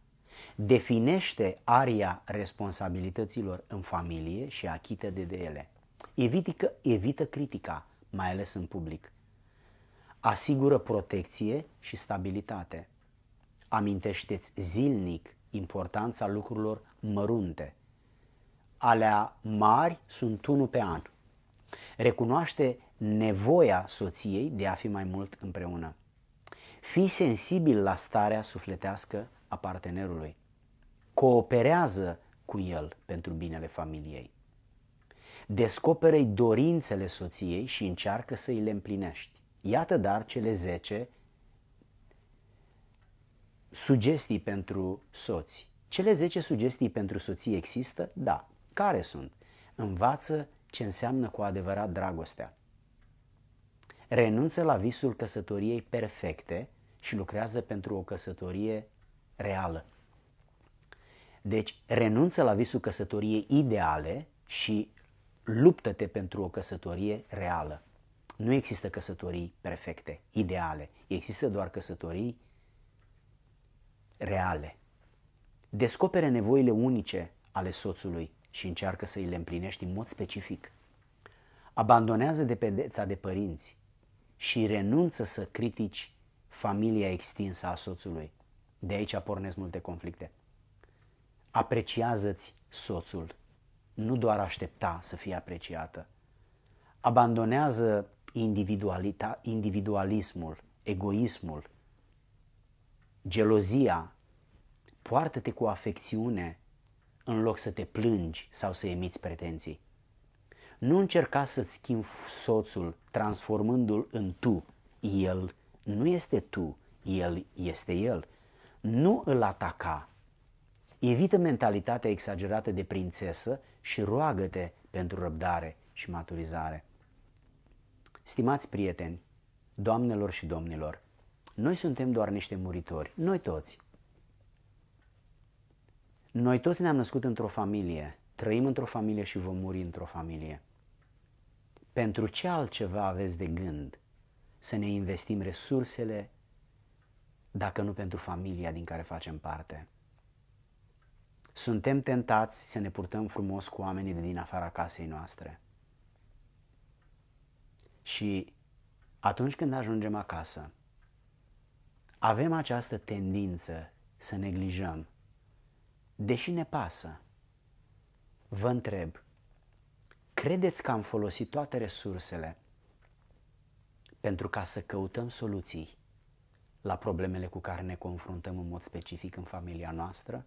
Definește aria responsabilităților în familie și achită de, de ele. Evitică, evită critica, mai ales în public. Asigură protecție și stabilitate. Amintește-ți zilnic importanța lucrurilor mărunte. Alea mari sunt unul pe an. Recunoaște nevoia soției de a fi mai mult împreună. Fii sensibil la starea sufletească a partenerului. Cooperează cu el pentru binele familiei. Descoperă-i dorințele soției și încearcă să îi le împlinești. Iată dar cele 10 Sugestii pentru soți. Cele 10 sugestii pentru soții există? Da. Care sunt? Învață ce înseamnă cu adevărat dragostea. Renunță la visul căsătoriei perfecte și lucrează pentru o căsătorie reală. Deci, renunță la visul căsătoriei ideale și luptă-te pentru o căsătorie reală. Nu există căsătorii perfecte, ideale. Există doar căsătorii reale. Descopere nevoile unice ale soțului și încearcă să îi le împlinești în mod specific. Abandonează dependența de părinți și renunță să critici familia extinsă a soțului. De aici pornesc multe conflicte. Apreciază-ți soțul, nu doar aștepta să fie apreciată. Abandonează individualita, individualismul, egoismul gelozia, poartă-te cu afecțiune în loc să te plângi sau să emiți pretenții. Nu încerca să-ți schimbi soțul transformându-l în tu. El nu este tu, el este el. Nu îl ataca. Evită mentalitatea exagerată de prințesă și roagă-te pentru răbdare și maturizare. Stimați prieteni, doamnelor și domnilor, noi suntem doar niște muritori, noi toți. Noi toți ne-am născut într-o familie, trăim într-o familie și vom muri într-o familie. Pentru ce altceva aveți de gând să ne investim resursele dacă nu pentru familia din care facem parte? Suntem tentați să ne purtăm frumos cu oamenii de din afara casei noastre. Și atunci când ajungem acasă, avem această tendință să neglijăm, deși ne pasă. Vă întreb, credeți că am folosit toate resursele pentru ca să căutăm soluții la problemele cu care ne confruntăm în mod specific în familia noastră?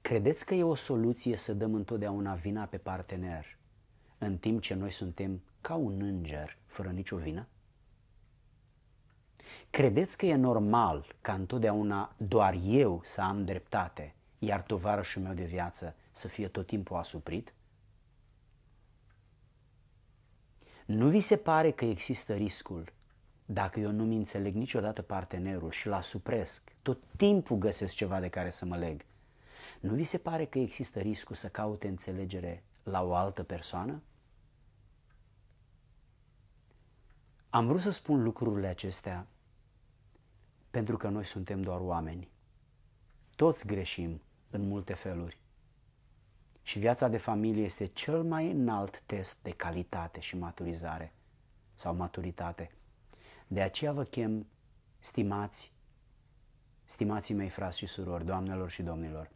Credeți că e o soluție să dăm întotdeauna vina pe partener, în timp ce noi suntem ca un înger, fără nicio vină? Credeți că e normal ca întotdeauna doar eu să am dreptate, iar tovarășul meu de viață să fie tot timpul asuprit? Nu vi se pare că există riscul dacă eu nu-mi înțeleg niciodată partenerul și la supresc, tot timpul găsesc ceva de care să mă leg, nu vi se pare că există riscul să caute înțelegere la o altă persoană? Am vrut să spun lucrurile acestea pentru că noi suntem doar oameni. Toți greșim în multe feluri. Și viața de familie este cel mai înalt test de calitate și maturizare sau maturitate. De aceea vă chem, stimați, stimații mei frați și surori, doamnelor și domnilor,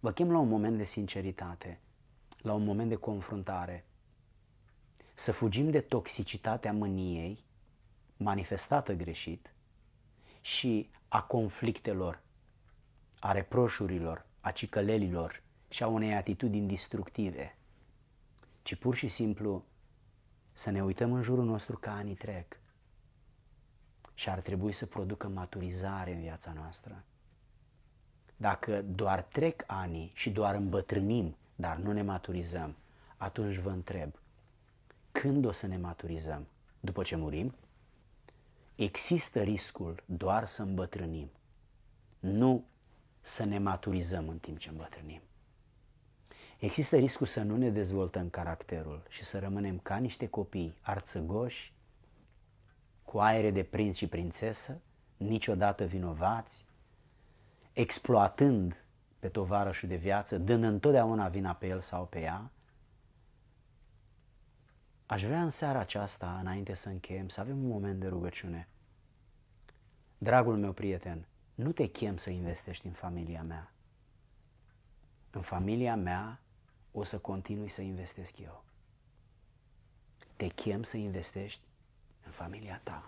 vă chem la un moment de sinceritate, la un moment de confruntare, să fugim de toxicitatea mâniei manifestată greșit și a conflictelor, a reproșurilor, a cicălelilor și a unei atitudini destructive, ci pur și simplu să ne uităm în jurul nostru ca anii trec și ar trebui să producă maturizare în viața noastră. Dacă doar trec anii și doar îmbătrânim, dar nu ne maturizăm, atunci vă întreb, când o să ne maturizăm? După ce murim? există riscul doar să îmbătrânim, nu să ne maturizăm în timp ce îmbătrânim. Există riscul să nu ne dezvoltăm caracterul și să rămânem ca niște copii arțăgoși, cu aere de prinț și prințesă, niciodată vinovați, exploatând pe tovarășul de viață, dând întotdeauna vina pe el sau pe ea, Aș vrea în seara aceasta, înainte să încheiem, să avem un moment de rugăciune. Dragul meu prieten, nu te chem să investești în familia mea. În familia mea o să continui să investesc eu. Te chem să investești în familia ta.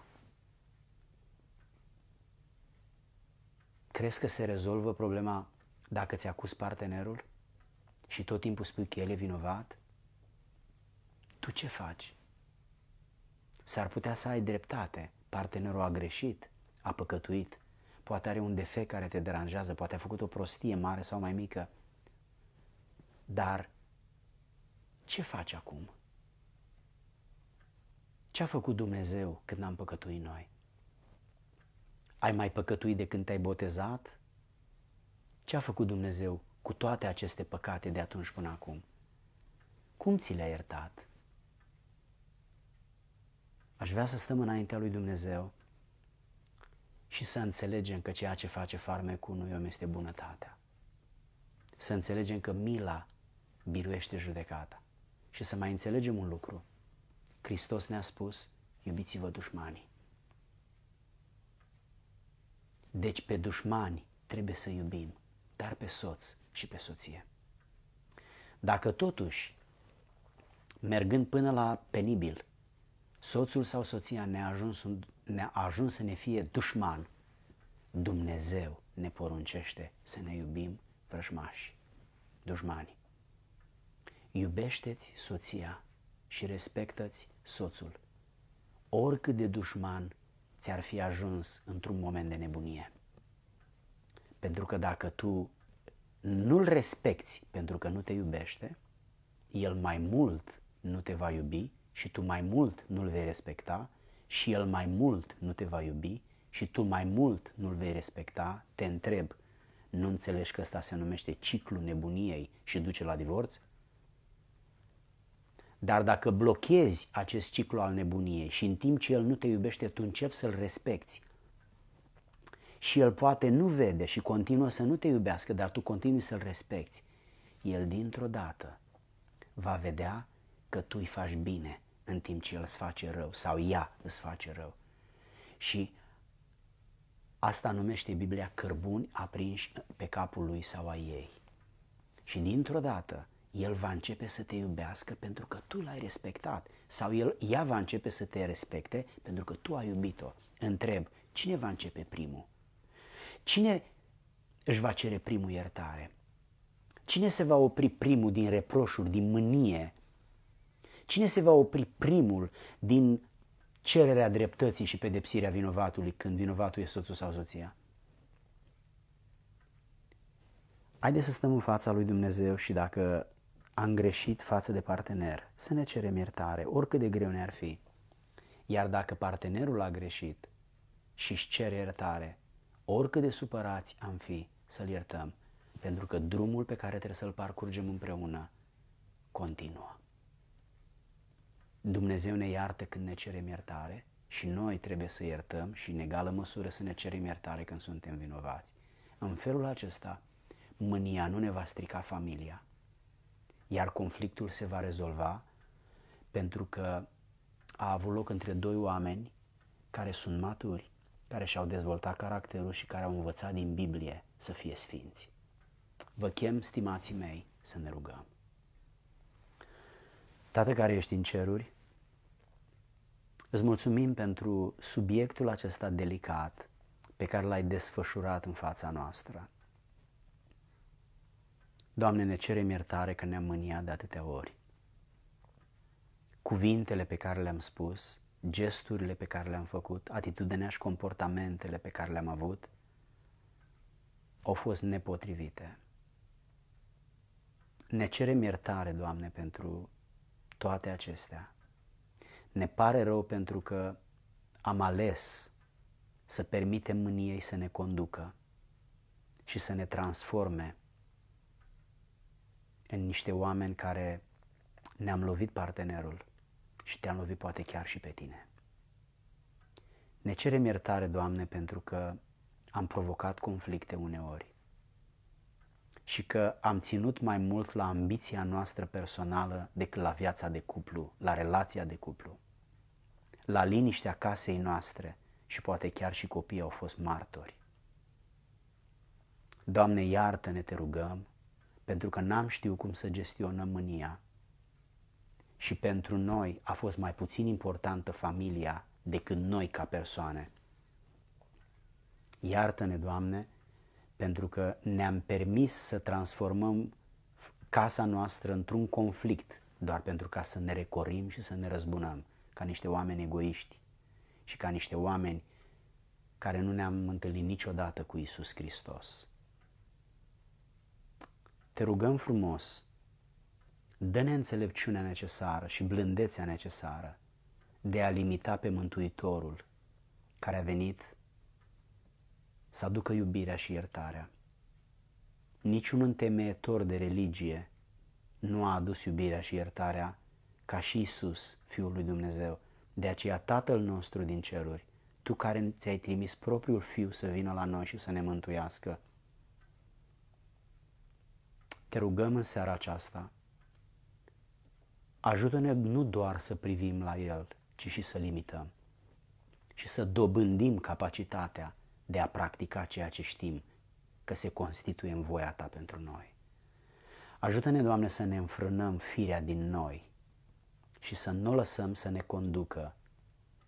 Crezi că se rezolvă problema dacă ți-acuzi partenerul și tot timpul spui că el e vinovat? tu ce faci? S-ar putea să ai dreptate, partenerul a greșit, a păcătuit, poate are un defect care te deranjează, poate a făcut o prostie mare sau mai mică, dar ce faci acum? Ce a făcut Dumnezeu când am păcătuit noi? Ai mai păcătuit de când te-ai botezat? Ce a făcut Dumnezeu cu toate aceste păcate de atunci până acum? Cum ți le-a iertat? Aș vrea să stăm înaintea lui Dumnezeu și să înțelegem că ceea ce face farmecul unui om este bunătatea. Să înțelegem că mila biruiește judecata. Și să mai înțelegem un lucru. Hristos ne-a spus, iubiți-vă dușmanii. Deci pe dușmani trebuie să iubim, dar pe soț și pe soție. Dacă totuși, mergând până la penibil, soțul sau soția ne-a ajuns, ne-a ajuns să ne fie dușman. Dumnezeu ne poruncește să ne iubim vrăjmași, dușmani. Iubește-ți soția și respectă-ți soțul. Oricât de dușman ți-ar fi ajuns într-un moment de nebunie. Pentru că dacă tu nu-l respecti pentru că nu te iubește, el mai mult nu te va iubi și tu mai mult nu-l vei respecta și el mai mult nu te va iubi și tu mai mult nu-l vei respecta, te întreb, nu înțelegi că ăsta se numește ciclu nebuniei și duce la divorț? Dar dacă blochezi acest ciclu al nebuniei și în timp ce el nu te iubește, tu începi să-l respecti. Și el poate nu vede și continuă să nu te iubească, dar tu continui să-l respecti. El dintr-o dată va vedea că tu îi faci bine în timp ce el îți face rău sau ea îți face rău. Și asta numește Biblia cărbuni aprinși pe capul lui sau a ei. Și dintr-o dată el va începe să te iubească pentru că tu l-ai respectat sau el, ea va începe să te respecte pentru că tu ai iubit-o. Întreb, cine va începe primul? Cine își va cere primul iertare? Cine se va opri primul din reproșuri, din mânie, Cine se va opri primul din cererea dreptății și pedepsirea vinovatului când vinovatul e soțul sau soția? Haideți să stăm în fața lui Dumnezeu și dacă am greșit față de partener, să ne cerem iertare, oricât de greu ne-ar fi. Iar dacă partenerul a greșit și își cere iertare, oricât de supărați am fi, să-l iertăm, pentru că drumul pe care trebuie să-l parcurgem împreună continuă. Dumnezeu ne iartă când ne cerem iertare și noi trebuie să iertăm și în egală măsură să ne cerem iertare când suntem vinovați. În felul acesta, mânia nu ne va strica familia, iar conflictul se va rezolva pentru că a avut loc între doi oameni care sunt maturi, care și-au dezvoltat caracterul și care au învățat din Biblie să fie sfinți. Vă chem, stimații mei, să ne rugăm. Tată care ești în ceruri, Îți mulțumim pentru subiectul acesta delicat pe care l-ai desfășurat în fața noastră. Doamne, ne cerem iertare că ne-am mâniat de atâtea ori. Cuvintele pe care le-am spus, gesturile pe care le-am făcut, atitudinea și comportamentele pe care le-am avut au fost nepotrivite. Ne cerem iertare, Doamne, pentru toate acestea. Ne pare rău pentru că am ales să permitem mâniei să ne conducă și să ne transforme în niște oameni care ne-am lovit partenerul și te-am lovit poate chiar și pe tine. Ne cerem iertare, Doamne, pentru că am provocat conflicte uneori și că am ținut mai mult la ambiția noastră personală decât la viața de cuplu, la relația de cuplu la liniștea casei noastre și poate chiar și copiii au fost martori. Doamne, iartă-ne, te rugăm, pentru că n-am știut cum să gestionăm mânia și pentru noi a fost mai puțin importantă familia decât noi ca persoane. Iartă-ne, Doamne, pentru că ne-am permis să transformăm casa noastră într-un conflict doar pentru ca să ne recorim și să ne răzbunăm ca niște oameni egoiști și ca niște oameni care nu ne-am întâlnit niciodată cu Isus Hristos. Te rugăm frumos, dă-ne înțelepciunea necesară și blândețea necesară de a limita pe Mântuitorul care a venit să aducă iubirea și iertarea. Niciun întemeietor de religie nu a adus iubirea și iertarea ca și Isus, Fiul lui Dumnezeu. De aceea, Tatăl nostru din ceruri, Tu care ți-ai trimis propriul Fiu să vină la noi și să ne mântuiască, te rugăm în seara aceasta, ajută-ne nu doar să privim la El, ci și să limităm și să dobândim capacitatea de a practica ceea ce știm că se constituie în voia Ta pentru noi. Ajută-ne, Doamne, să ne înfrânăm firea din noi și să nu lăsăm să ne conducă,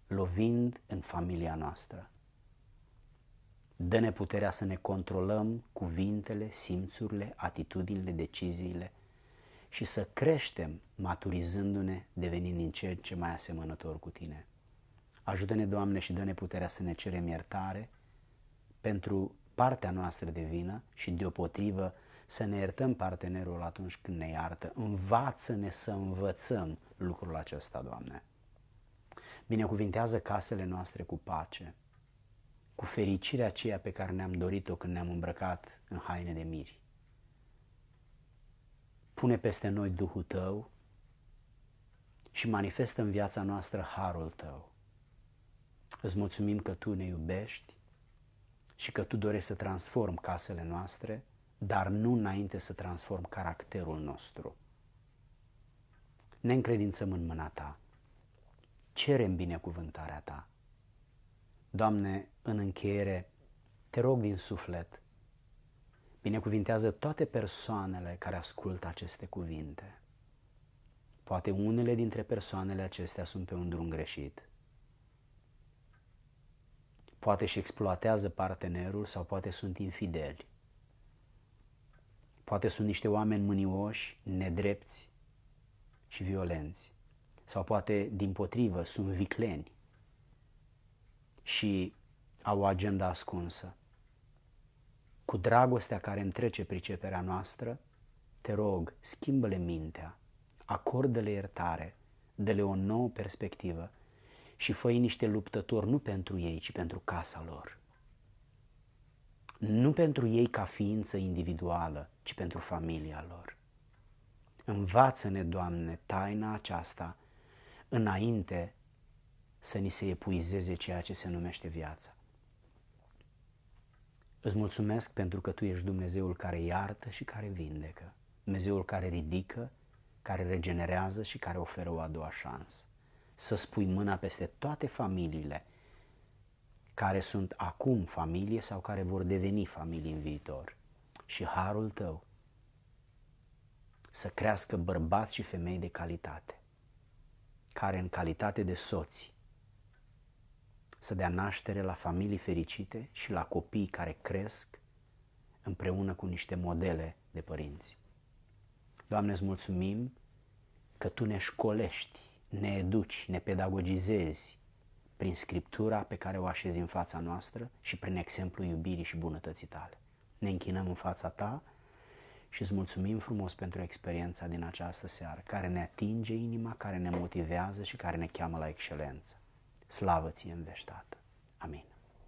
lovind în familia noastră. Dă-ne puterea să ne controlăm cuvintele, simțurile, atitudinile, deciziile și să creștem maturizându-ne, devenind din ce în ce mai asemănător cu Tine. Ajută-ne, Doamne, și dă-ne puterea să ne cerem iertare pentru partea noastră de vină și deopotrivă să ne iertăm partenerul atunci când ne iartă. Învață-ne să învățăm lucrul acesta, Doamne. Binecuvintează casele noastre cu pace, cu fericirea aceea pe care ne-am dorit-o când ne-am îmbrăcat în haine de miri. Pune peste noi Duhul Tău și manifestă în viața noastră harul Tău. Îți mulțumim că Tu ne iubești și că Tu dorești să transform casele noastre dar nu înainte să transform caracterul nostru. Ne încredințăm în mâna ta, cerem binecuvântarea ta. Doamne, în încheiere, te rog din suflet, binecuvintează toate persoanele care ascultă aceste cuvinte. Poate unele dintre persoanele acestea sunt pe un drum greșit. Poate și exploatează partenerul sau poate sunt infideli. Poate sunt niște oameni mânioși, nedrepți și violenți. Sau poate, din potrivă, sunt vicleni și au o agenda ascunsă. Cu dragostea care întrece priceperea noastră, te rog, schimbă-le mintea, acordă-le iertare, dă-le o nouă perspectivă și fă niște luptători nu pentru ei, ci pentru casa lor. Nu pentru ei ca ființă individuală, ci pentru familia lor. Învață-ne, Doamne, taina aceasta înainte să ni se epuizeze ceea ce se numește viața. Îți mulțumesc pentru că Tu ești Dumnezeul care iartă și care vindecă, Dumnezeul care ridică, care regenerează și care oferă o a doua șansă. Să spui mâna peste toate familiile care sunt acum familie sau care vor deveni familii în viitor și harul tău să crească bărbați și femei de calitate, care în calitate de soți să dea naștere la familii fericite și la copii care cresc împreună cu niște modele de părinți. Doamne, îți mulțumim că Tu ne școlești, ne educi, ne pedagogizezi prin scriptura pe care o așezi în fața noastră și prin exemplul iubirii și bunătății tale ne închinăm în fața ta și îți mulțumim frumos pentru experiența din această seară, care ne atinge inima, care ne motivează și care ne cheamă la excelență. Slavă ție veștată. Amin.